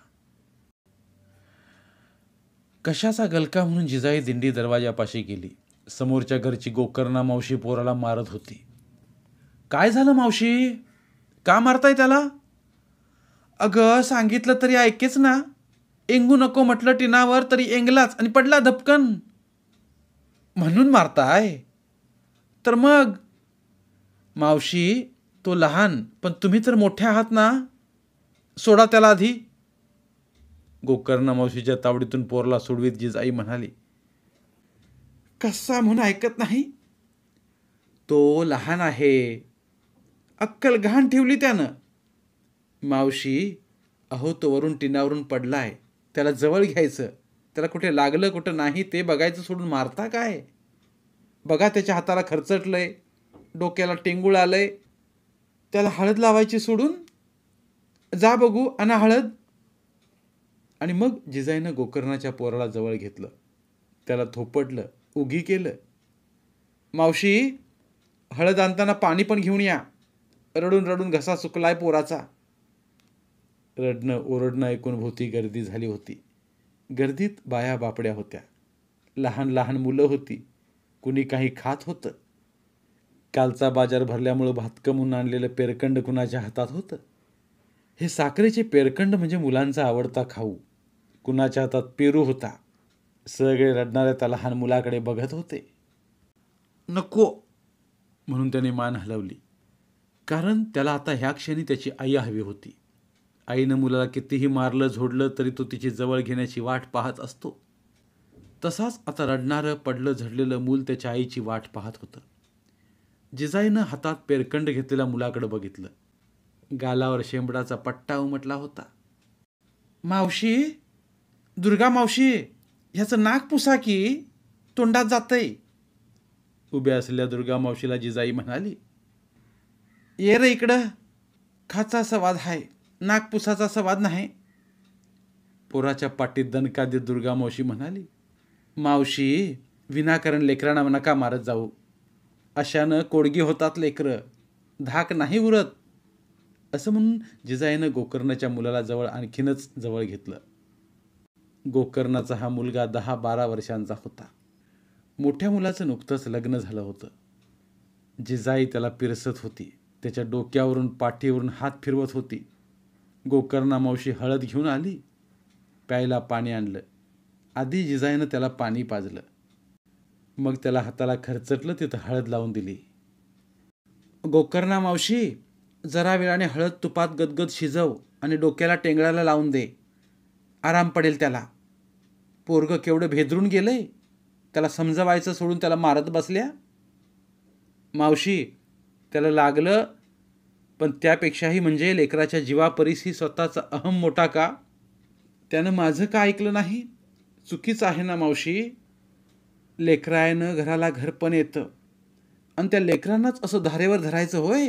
कशाचा गलका म्हणून जिजाई दिंडी दरवाजापाशी गेली समोरच्या घरची गोकर्णा मावशी पोराला मारत होती काय झालं मावशी का मारताय त्याला अगं सांगितलं तरी ऐकेच ना एंगू नको म्हटलं टिनावर तरी एंगलाच आणि पडला धपकन म्हणून मारताय तर मग मावशी तो लहान पण तुम्ही तर मोठ्या आहात ना सोडा त्याला आधी गोकर्ण मावशीच्या तावडीतून पोरला सोडवीत आई म्हणाली कसा म्हणून ऐकत नाही तो लहान आहे अक्कल घाण ठेवली त्यानं मावशी अहो तो वरून टिनावरून पडलाय त्याला जवळ घ्यायचं त्याला कुठे लागलं कुठं नाही ते बघायचं सोडून मारता काय बघा त्याच्या हाताला खरचटलं आहे डोक्याला टेंगूळ आलं आहे त्याला हळद लावायची सोडून जा बघू आणि हळद आणि मग जिजाईनं गोकर्णाच्या पोराला जवळ घेतलं त्याला थोपटलं उगी केलं मावशी हळद आणताना पाणी पण घेऊन या रडून रडून घसा सुकलाय पोराचा रडणं ओरडणं ऐकून भोवती गर्दी झाली होती गर्दीत बाया बापड्या होत्या लहान लहान मुलं होती कुणी काही खात होतं कालचा बाजार भरल्यामुळं भातकमून आणलेलं पेरकंड कुणाच्या हातात होतं हे साखरेचे पेरकंड म्हणजे मुलांचा आवडता खाऊ कुणाच्या हातात पेरू होता सगळे रडणाऱ्या त्या लहान मुलाकडे बघत होते नको म्हणून त्याने मान हलवली कारण त्याला आता ह्या क्षणी त्याची आई हवी होती आईनं मुलाला कितीही मारलं झोडलं तरी तो तिची जवळ घेण्याची वाट पाहत असतो तसाच आता रडणारं पडलं झडलेलं मूल त्याच्या आईची वाट पाहत होतं जिजाईनं हातात पेरकंड घेतलेल्या मुलाकडे बघितलं गालावर शेंबडाचा पट्टा उमटला होता मावशी दुर्गा मावशी ह्याचं नाक पुसा की तोंडात जातंय उभ्या असलेल्या दुर्गा मावशीला जिजाई म्हणाली ये रे इकडं खाचा सवाद आहे नागपुसाचा सवाद नाही पोराच्या पाठीत दणकादी दुर्गा मावशी म्हणाली मावशी विनाकारण लेकरांना नका मारत जाऊ अशानं कोडगी होतात लेकरं धाक नाही उरत असं म्हणून जिजाईनं गोकर्णाच्या मुलाला जवळ आणखीनच जवळ घेतलं गोकर्णाचा हा मुलगा दहा बारा वर्षांचा होता मोठ्या मुलाचं नुकतंच लग्न झालं होतं जिजाई त्याला पिरसत होती त्याच्या डोक्यावरून पाठीवरून हात फिरवत होती गोकर्णा मावशी हळद घेऊन आली प्यायला पाणी आणलं आधी जिजाईनं त्याला पाणी पाजलं मग त्याला हाताला खरचटलं तिथं हळद लावून दिली गोकर्णा मावशी जरा वेळाने हळद तुपात गदगद शिजव आणि डोक्याला टेंगळ्याला लावून दे आराम पडेल त्याला पोरग केवढं भेदरून गेलंय त्याला समजवायचं सोडून त्याला मारत बसल्या मावशी त्याला लागलं पण त्यापेक्षाही म्हणजे लेकराच्या ही स्वतःचा अहम मोठा का त्यानं माझं का ऐकलं नाही चुकीच आहे ना मावशी लेकरायनं घराला घर पण येतं आणि त्या लेकरांनाच असं धारेवर धरायचं होय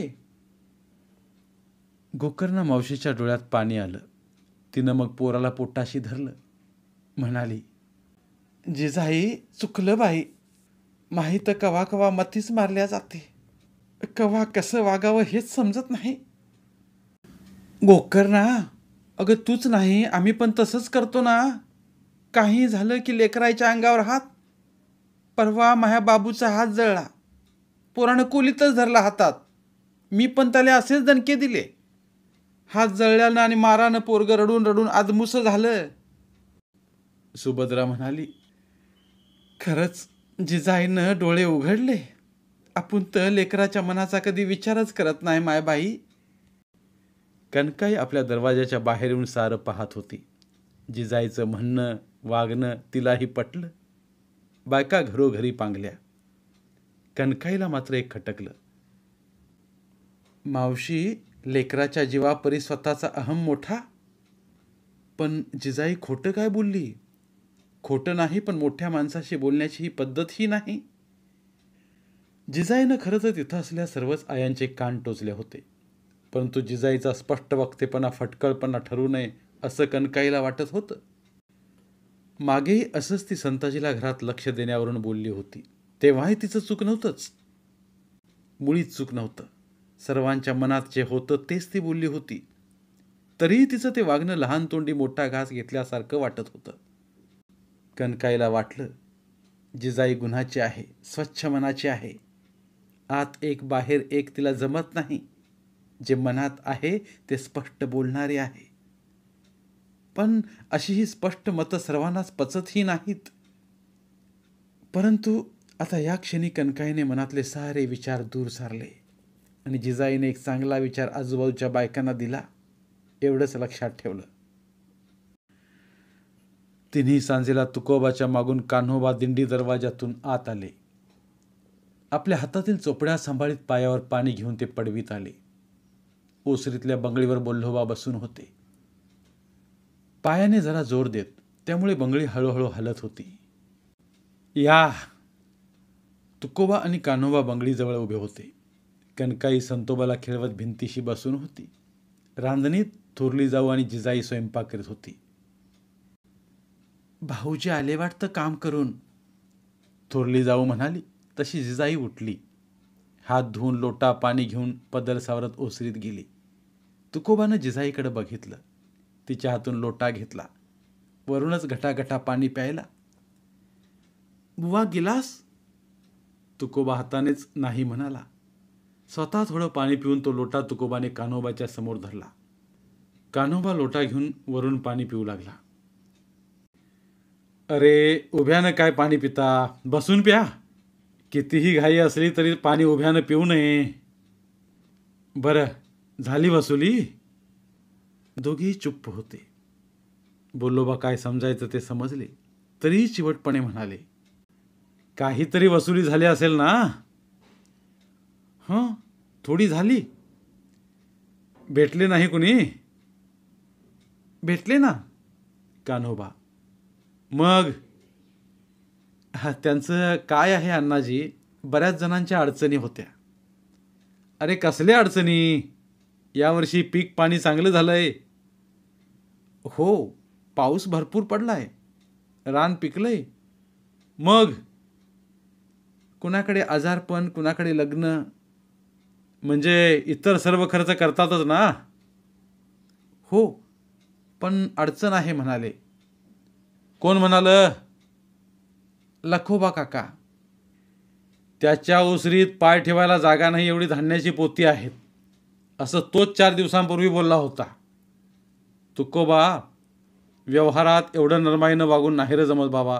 गोकर्ण मावशीच्या डोळ्यात पाणी आलं तिनं मग पोराला पोटाशी धरलं म्हणाली जिजाई चुकलं बाई माहीत कवा कवा मतीच मारल्या जाते कवा कसं वागावं हेच समजत नाही गोकर्णा अगं तूच नाही आम्ही पण तसंच करतो ना काही झालं की लेकरायच्या अंगावर हात परवा माझ्या बाबूचा हात जळला पोरानं कोलीतच धरला हातात मी पण त्याला असेच दणके दिले हात जळल्यानं आणि मारानं पोरग रडून रडून आदमुस झालं सुभद्रा म्हणाली खरंच जिजाईनं डोळे उघडले आपण तर लेकराच्या मनाचा कधी विचारच करत नाही मायबाई कणकाई आपल्या दरवाजाच्या बाहेर येऊन सारं पाहत होती जिजाईचं म्हणणं वागणं तिलाही पटलं बायका घरोघरी पांगल्या कणकाईला मात्र एक खटकलं मावशी लेकराच्या जीवापरी स्वतःचा अहम मोठा पण जिजाई खोटं काय बोलली खोटं नाही पण मोठ्या माणसाशी बोलण्याची ही पद्धत ही नाही जिजाईनं तर तिथं असल्या सर्वच आयांचे कान टोचले होते परंतु जिजाईचा स्पष्ट वक्तेपणा फटकळपणा ठरू नये असं कणकाईला वाटत होतं मागेही असंच ती संताजीला घरात लक्ष देण्यावरून बोलली होती तेव्हाही तिचं चूक नव्हतंच मुळीच चूक नव्हतं सर्वांच्या मनात जे होतं तेच ती बोलली होती तरीही तिचं ते वागणं लहान तोंडी मोठा घास घेतल्यासारखं वाटत होतं कणकाईला वाटलं जिजाई गुन्हाची आहे स्वच्छ मनाची आहे आत एक बाहेर एक तिला जमत नाही जे मनात आहे ते स्पष्ट बोलणारे आहे पण अशी ही स्पष्ट मतं सर्वांनाच पचतही नाहीत परंतु आता या क्षणी कणकाईने मनातले सारे विचार दूर सारले आणि जिजाईने एक चांगला विचार आजूबाजूच्या बायकांना दिला एवढंच लक्षात ठेवलं तिन्ही सांजेला तुकोबाच्या मागून कान्होबा दिंडी दरवाजातून आत आले आपल्या हातातील चोपड्या सांभाळीत पायावर पाणी घेऊन ते पडवीत आले ओसरीतल्या बंगळीवर बोल्होबा बसून होते पायाने जरा जोर देत त्यामुळे बंगळी हळूहळू हलत होती या तुकोबा आणि कान्होबा बंगळीजवळ उभे होते कणकाई संतोबाला खेळवत भिंतीशी बसून होती रांधणीत थोरली जाऊ आणि जिजाई स्वयंपाक करीत होती भाऊजी आले वाटतं काम करून थोरली जाऊ म्हणाली तशी जिजाई उठली हात धुवून लोटा पाणी घेऊन पदर सावरत ओसरीत गेली तुकोबानं जिजाईकडे बघितलं तिच्या हातून लोटा घेतला वरूनच घटाघटा पाणी प्यायला बुवा गिलास तुकोबा हातानेच नाही म्हणाला स्वतः थोडं पाणी पिऊन तो लोटा तुकोबाने कान्होबाच्या समोर धरला कान्होबा लोटा घेऊन वरून पाणी पिऊ लागला अरे उभ्यानं काय पाणी पिता बसून प्या कितीही घाई असली तरी पाणी उभ्यानं पिऊ नये बरं झाली वसुली दोघी चुप्प होते बोलोबा काय समजायचं ते समजले तरीही चिवटपणे म्हणाले काहीतरी वसुली झाली असेल ना हं थोडी झाली भेटले नाही कुणी भेटले ना कान्होबा मग त्यांचं काय आहे अण्णाजी बऱ्याच जणांच्या अडचणी होत्या अरे कसल्या अडचणी यावर्षी पीक पाणी चांगलं झालंय हो पाऊस भरपूर पडला आहे रान पिकलंय मग कुणाकडे आजारपण कुणाकडे लग्न म्हणजे इतर सर्व खर्च करतातच ना हो पण अडचण आहे म्हणाले कोण म्हणालं लखोबा काका त्याच्या ओसरीत पाय ठेवायला जागा नाही एवढी धान्याची पोती आहेत असं तोच चार दिवसांपूर्वी बोलला होता तुकोबा व्यवहारात एवढं नरमाईनं वागून नाही रे जमत बाबा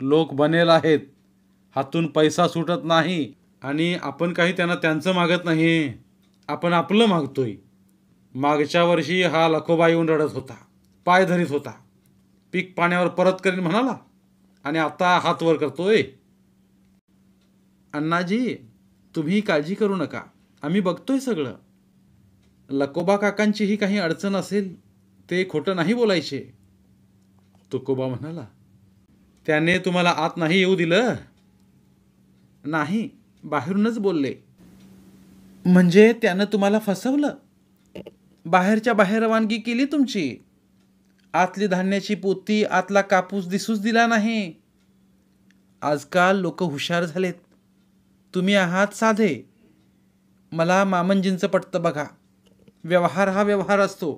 लोक बनेल आहेत हातून पैसा सुटत नाही आणि आपण काही त्यांना त्यांचं मागत नाही आपण आपलं मागतोय मागच्या वर्षी हा लखोबा येऊन रडत होता पाय धरीत होता पीक पाण्यावर परत करीन म्हणाला आणि आता हात वर करतोय अण्णाजी तुम्ही काळजी करू नका आम्ही बघतोय सगळं लकोबा काकांचीही काही अडचण असेल ते खोटं नाही बोलायचे तुकोबा म्हणाला त्याने तुम्हाला आत नाही येऊ दिलं नाही बाहेरूनच बोलले म्हणजे त्यानं तुम्हाला फसवलं बाहेरच्या बाहेर रवानगी केली तुमची आतली धान्याची पोती आतला कापूस दिसूच दिला नाही आजकाल लोक हुशार झालेत तुम्ही आहात साधे मला मामनजींचं पटतं बघा व्यवहार हा व्यवहार असतो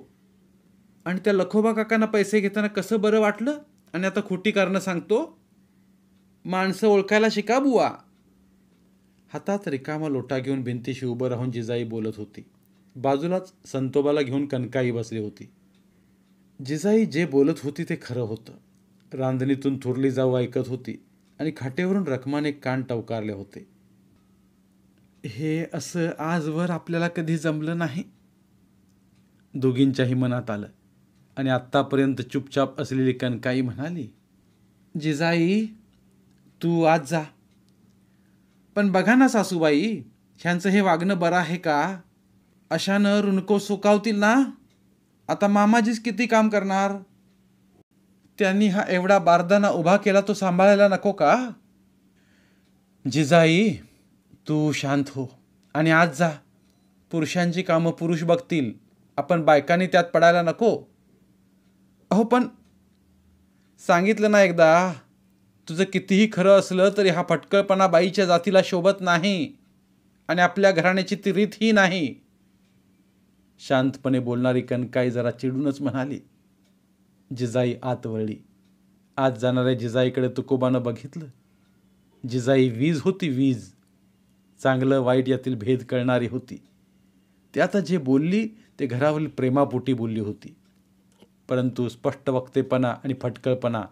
आणि त्या लखोबा काकांना पैसे घेताना कसं बरं वाटलं आणि आता खोटी कारणं सांगतो माणसं ओळखायला शिका बुवा हातात रिकामा लोटा घेऊन भिंतीशी उभं राहून जिजाई बोलत होती बाजूलाच संतोबाला घेऊन कणकाई बसली होती जिजाई जे बोलत होती ते खरं होतं रांधणीतून थुरली जाऊ ऐकत होती आणि खाटेवरून रकमाने कान टवकारले होते हे असं आजवर आपल्याला कधी जमलं नाही दोघींच्याही मनात आलं आणि आत्तापर्यंत चुपचाप असलेली कणकाई म्हणाली जिजाई तू आज जा पण बघा ना सासूबाई ह्यांचं हे वागणं बरं आहे का अशानं रुणको सुकावतील ना आता मामाजीच किती काम करणार त्यांनी हा एवढा बारदाना उभा केला तो सांभाळायला नको का जिजाई तू शांत हो आणि आज जा पुरुषांची कामं पुरुष बघतील आपण बायकांनी त्यात पडायला नको अहो पण सांगितलं ना एकदा तुझं कितीही खरं असलं तरी हा फटकळपणा बाईच्या जातीला शोभत नाही आणि आपल्या घराण्याची ती रीतही नाही शांतपणे बोलणारी कणकाई जरा चिडूनच म्हणाली जिजाई आत वळली आत जाणाऱ्या जिजाईकडे तुकोबानं बघितलं जिजाई वीज होती वीज चांगलं वाईट यातील भेद कळणारी होती ते आता जे बोलली ते घरावरील प्रेमापोटी बोलली होती परंतु स्पष्ट वक्तेपणा आणि फटकळपणा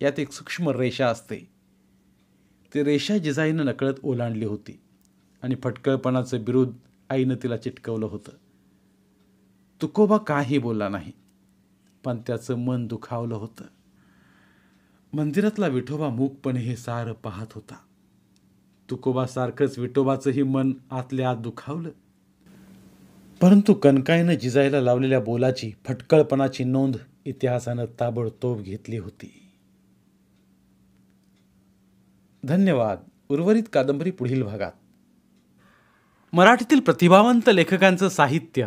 यात एक सूक्ष्म रेषा असते ते रेषा जिजाईनं नकळत ओलांडली होती आणि फटकळपणाचं विरुद्ध आईनं तिला चिटकवलं होतं तुकोबा काही बोलला नाही पण त्याचं मन दुखावलं होतं मंदिरातला विठोबा मूकपणे हे सारं पाहत होता तुकोबा सारखंच विठोबाचंही मन आतल्या आत दुखावलं परंतु कणकाईनं जिजायला लावलेल्या बोलाची फटकळपणाची नोंद इतिहासानं ताबडतोब घेतली होती धन्यवाद उर्वरित कादंबरी पुढील भागात मराठीतील प्रतिभावंत लेखकांचं साहित्य